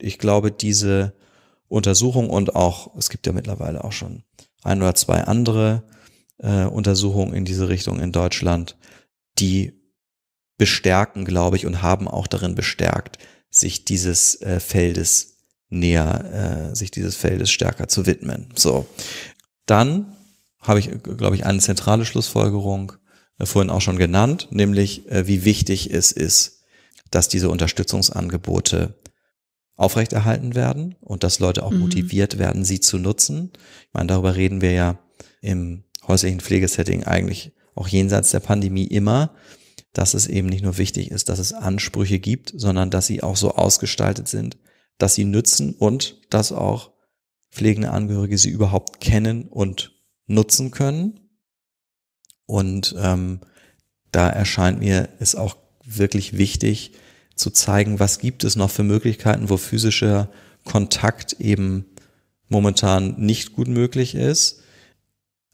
ich glaube, diese Untersuchung und auch, es gibt ja mittlerweile auch schon ein oder zwei andere äh, Untersuchungen in diese Richtung in Deutschland, die bestärken, glaube ich, und haben auch darin bestärkt, sich dieses äh, Feldes näher, äh, sich dieses Feldes stärker zu widmen. So, dann habe ich, glaube ich, eine zentrale Schlussfolgerung äh, vorhin auch schon genannt, nämlich äh, wie wichtig es ist, dass diese Unterstützungsangebote aufrechterhalten werden und dass Leute auch mhm. motiviert werden, sie zu nutzen. Ich meine, darüber reden wir ja im häuslichen Pflegesetting eigentlich auch jenseits der Pandemie immer, dass es eben nicht nur wichtig ist, dass es Ansprüche gibt, sondern dass sie auch so ausgestaltet sind, dass sie nützen und dass auch pflegende Angehörige sie überhaupt kennen und nutzen können. Und ähm, da erscheint mir es auch wirklich wichtig zu zeigen, was gibt es noch für Möglichkeiten, wo physischer Kontakt eben momentan nicht gut möglich ist,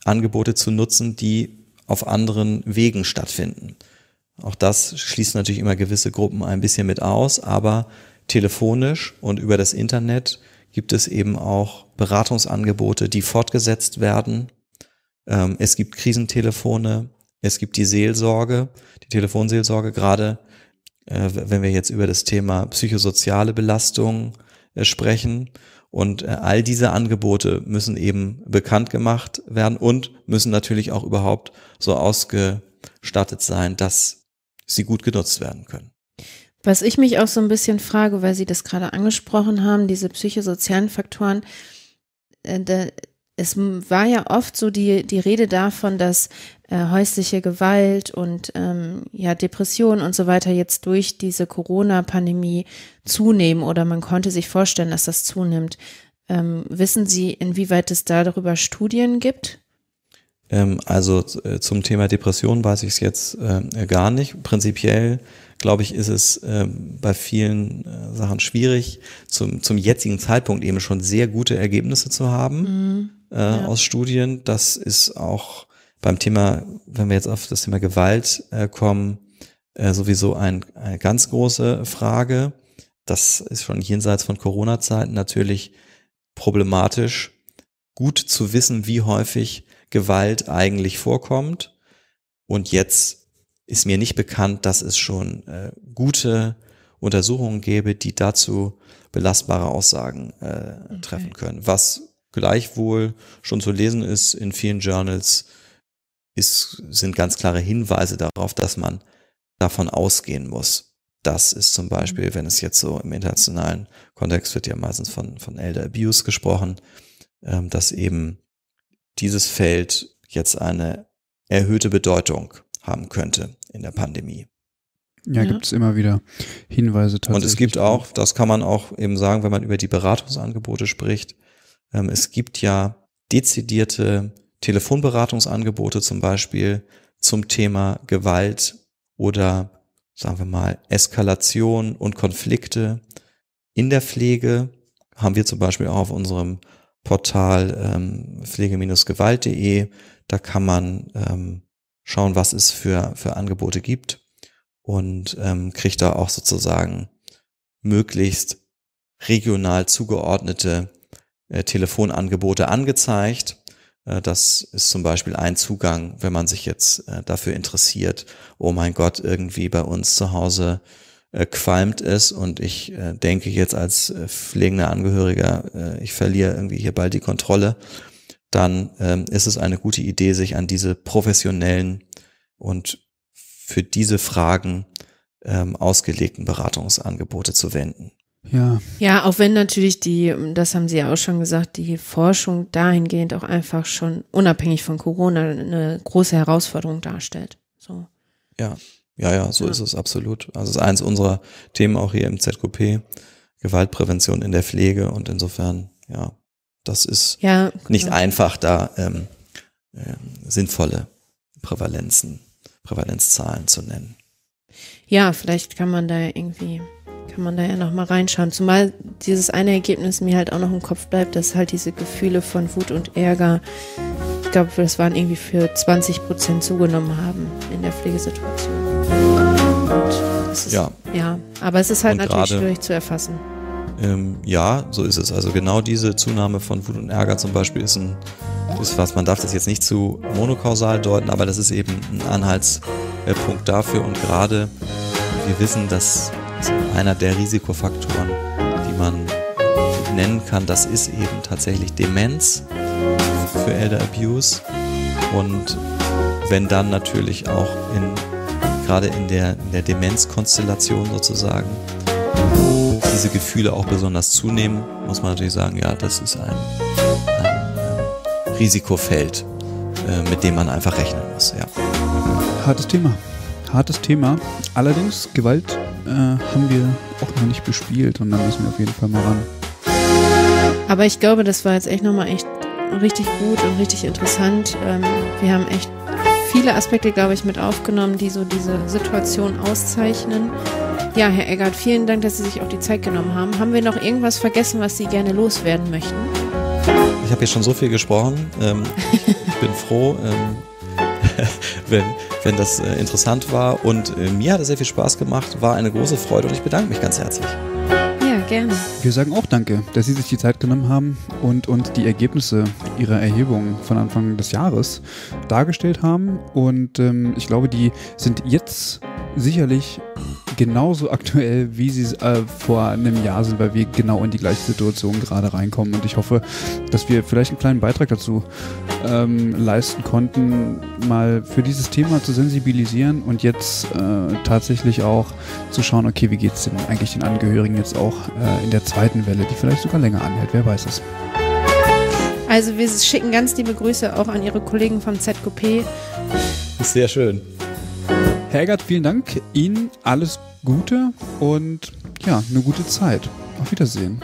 Angebote zu nutzen, die auf anderen Wegen stattfinden. Auch das schließt natürlich immer gewisse Gruppen ein bisschen mit aus, aber telefonisch und über das Internet gibt es eben auch Beratungsangebote, die fortgesetzt werden. Ähm, es gibt Krisentelefone, es gibt die Seelsorge, die Telefonseelsorge, gerade äh, wenn wir jetzt über das Thema psychosoziale Belastung äh, sprechen. Und äh, all diese Angebote müssen eben bekannt gemacht werden und müssen natürlich auch überhaupt so ausgestattet sein, dass sie gut genutzt werden können. Was ich mich auch so ein bisschen frage, weil Sie das gerade angesprochen haben, diese psychosozialen Faktoren, äh, es war ja oft so die, die Rede davon, dass äh, häusliche Gewalt und ähm, ja, Depressionen und so weiter jetzt durch diese Corona-Pandemie zunehmen oder man konnte sich vorstellen, dass das zunimmt. Ähm, wissen Sie, inwieweit es da darüber Studien gibt? Ähm, also äh, zum Thema Depression weiß ich es jetzt äh, gar nicht. Prinzipiell glaube ich, ist es ähm, bei vielen äh, Sachen schwierig, zum, zum jetzigen Zeitpunkt eben schon sehr gute Ergebnisse zu haben mhm. ja. aus Studien. Das ist auch beim Thema, wenn wir jetzt auf das Thema Gewalt kommen, sowieso ein, eine ganz große Frage. Das ist schon jenseits von Corona-Zeiten natürlich problematisch, gut zu wissen, wie häufig Gewalt eigentlich vorkommt. Und jetzt ist mir nicht bekannt, dass es schon äh, gute Untersuchungen gäbe, die dazu belastbare Aussagen äh, okay. treffen können. Was gleichwohl schon zu lesen ist in vielen Journals, ist, sind ganz klare Hinweise darauf, dass man davon ausgehen muss. Das ist zum mhm. Beispiel, wenn es jetzt so im internationalen Kontext wird ja meistens von, von Elder Abuse gesprochen, ähm, dass eben dieses Feld jetzt eine erhöhte Bedeutung haben könnte in der Pandemie. Ja, ja. Mhm. gibt es immer wieder Hinweise tatsächlich. Und es gibt auch, das kann man auch eben sagen, wenn man über die Beratungsangebote spricht, ähm, es gibt ja dezidierte Telefonberatungsangebote zum Beispiel zum Thema Gewalt oder sagen wir mal Eskalation und Konflikte. In der Pflege haben wir zum Beispiel auch auf unserem Portal ähm, pflege-gewalt.de. Da kann man ähm, schauen, was es für, für Angebote gibt und ähm, kriegt da auch sozusagen möglichst regional zugeordnete äh, Telefonangebote angezeigt. Äh, das ist zum Beispiel ein Zugang, wenn man sich jetzt äh, dafür interessiert, oh mein Gott, irgendwie bei uns zu Hause äh, qualmt es und ich äh, denke jetzt als äh, pflegender Angehöriger, äh, ich verliere irgendwie hier bald die Kontrolle, dann ähm, ist es eine gute Idee, sich an diese professionellen und für diese Fragen ähm, ausgelegten Beratungsangebote zu wenden. Ja. ja, auch wenn natürlich die, das haben Sie ja auch schon gesagt, die Forschung dahingehend auch einfach schon unabhängig von Corona eine große Herausforderung darstellt. So. Ja. Ja, ja, so ja. ist es absolut. Also es ist eins unserer Themen auch hier im ZKP, Gewaltprävention in der Pflege und insofern, ja, das ist ja, nicht genau. einfach, da ähm, äh, sinnvolle Prävalenzen, Prävalenzzahlen zu nennen. Ja, vielleicht kann man da irgendwie, kann man da ja nochmal reinschauen. Zumal dieses eine Ergebnis mir halt auch noch im Kopf bleibt, dass halt diese Gefühle von Wut und Ärger, ich glaube, das waren irgendwie für 20 Prozent zugenommen haben in der Pflegesituation. Ist, ja. ja, aber es ist halt und natürlich grade, schwierig zu erfassen. Ähm, ja, so ist es. Also genau diese Zunahme von Wut und Ärger zum Beispiel ist ein, ist was, man darf das jetzt nicht zu monokausal deuten, aber das ist eben ein Anhaltspunkt dafür und gerade wir wissen, dass einer der Risikofaktoren, die man nennen kann, das ist eben tatsächlich Demenz für Elder Abuse und wenn dann natürlich auch in gerade in der, in der Demenzkonstellation sozusagen, wo diese Gefühle auch besonders zunehmen, muss man natürlich sagen, ja, das ist ein, ein Risikofeld, äh, mit dem man einfach rechnen muss. Ja. Hartes Thema. Hartes Thema. Allerdings, Gewalt äh, haben wir auch noch nicht bespielt und da müssen wir auf jeden Fall mal ran. Aber ich glaube, das war jetzt echt nochmal echt richtig gut und richtig interessant. Ähm, wir haben echt viele Aspekte, glaube ich, mit aufgenommen, die so diese Situation auszeichnen. Ja, Herr Eggert, vielen Dank, dass Sie sich auch die Zeit genommen haben. Haben wir noch irgendwas vergessen, was Sie gerne loswerden möchten? Ich habe hier schon so viel gesprochen. Ähm, ich bin froh, ähm, wenn, wenn das äh, interessant war. Und äh, mir hat es sehr viel Spaß gemacht, war eine große Freude und ich bedanke mich ganz herzlich. Gerne. Wir sagen auch Danke, dass Sie sich die Zeit genommen haben und uns die Ergebnisse Ihrer Erhebung von Anfang des Jahres dargestellt haben. Und ähm, ich glaube, die sind jetzt sicherlich genauso aktuell, wie sie äh, vor einem Jahr sind, weil wir genau in die gleiche Situation gerade reinkommen. Und ich hoffe, dass wir vielleicht einen kleinen Beitrag dazu ähm, leisten konnten, mal für dieses Thema zu sensibilisieren und jetzt äh, tatsächlich auch zu schauen, okay, wie geht es denn eigentlich den Angehörigen jetzt auch äh, in der zweiten Welle, die vielleicht sogar länger anhält, wer weiß es. Also wir schicken ganz liebe Grüße auch an Ihre Kollegen vom ZKP. Sehr schön. Herr Eggert, vielen Dank. Ihnen alles Gute und ja, eine gute Zeit. Auf Wiedersehen.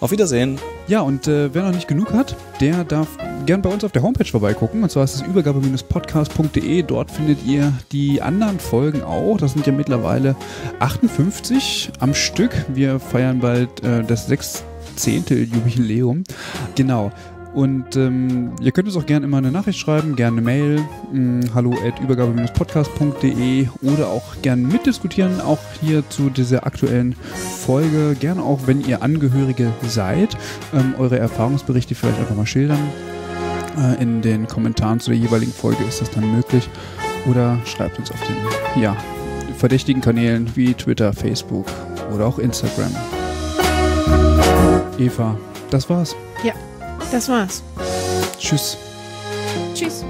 Auf Wiedersehen. Ja, und äh, wer noch nicht genug hat, der darf gern bei uns auf der Homepage vorbeigucken. Und zwar ist es übergabe-podcast.de. Dort findet ihr die anderen Folgen auch. Das sind ja mittlerweile 58 am Stück. Wir feiern bald äh, das 16. Jubiläum. Genau. Und ähm, ihr könnt uns auch gerne immer eine Nachricht schreiben, gerne eine Mail, mh, hm, hallo at übergabe-podcast.de oder auch gerne mitdiskutieren, auch hier zu dieser aktuellen Folge. Gerne auch, wenn ihr Angehörige seid, ähm, eure Erfahrungsberichte vielleicht einfach mal schildern. Äh, in den Kommentaren zu der jeweiligen Folge ist das dann möglich. Oder schreibt uns auf den ja, verdächtigen Kanälen wie Twitter, Facebook oder auch Instagram. Eva, das war's. Ja. Das war's. Tschüss. Tschüss.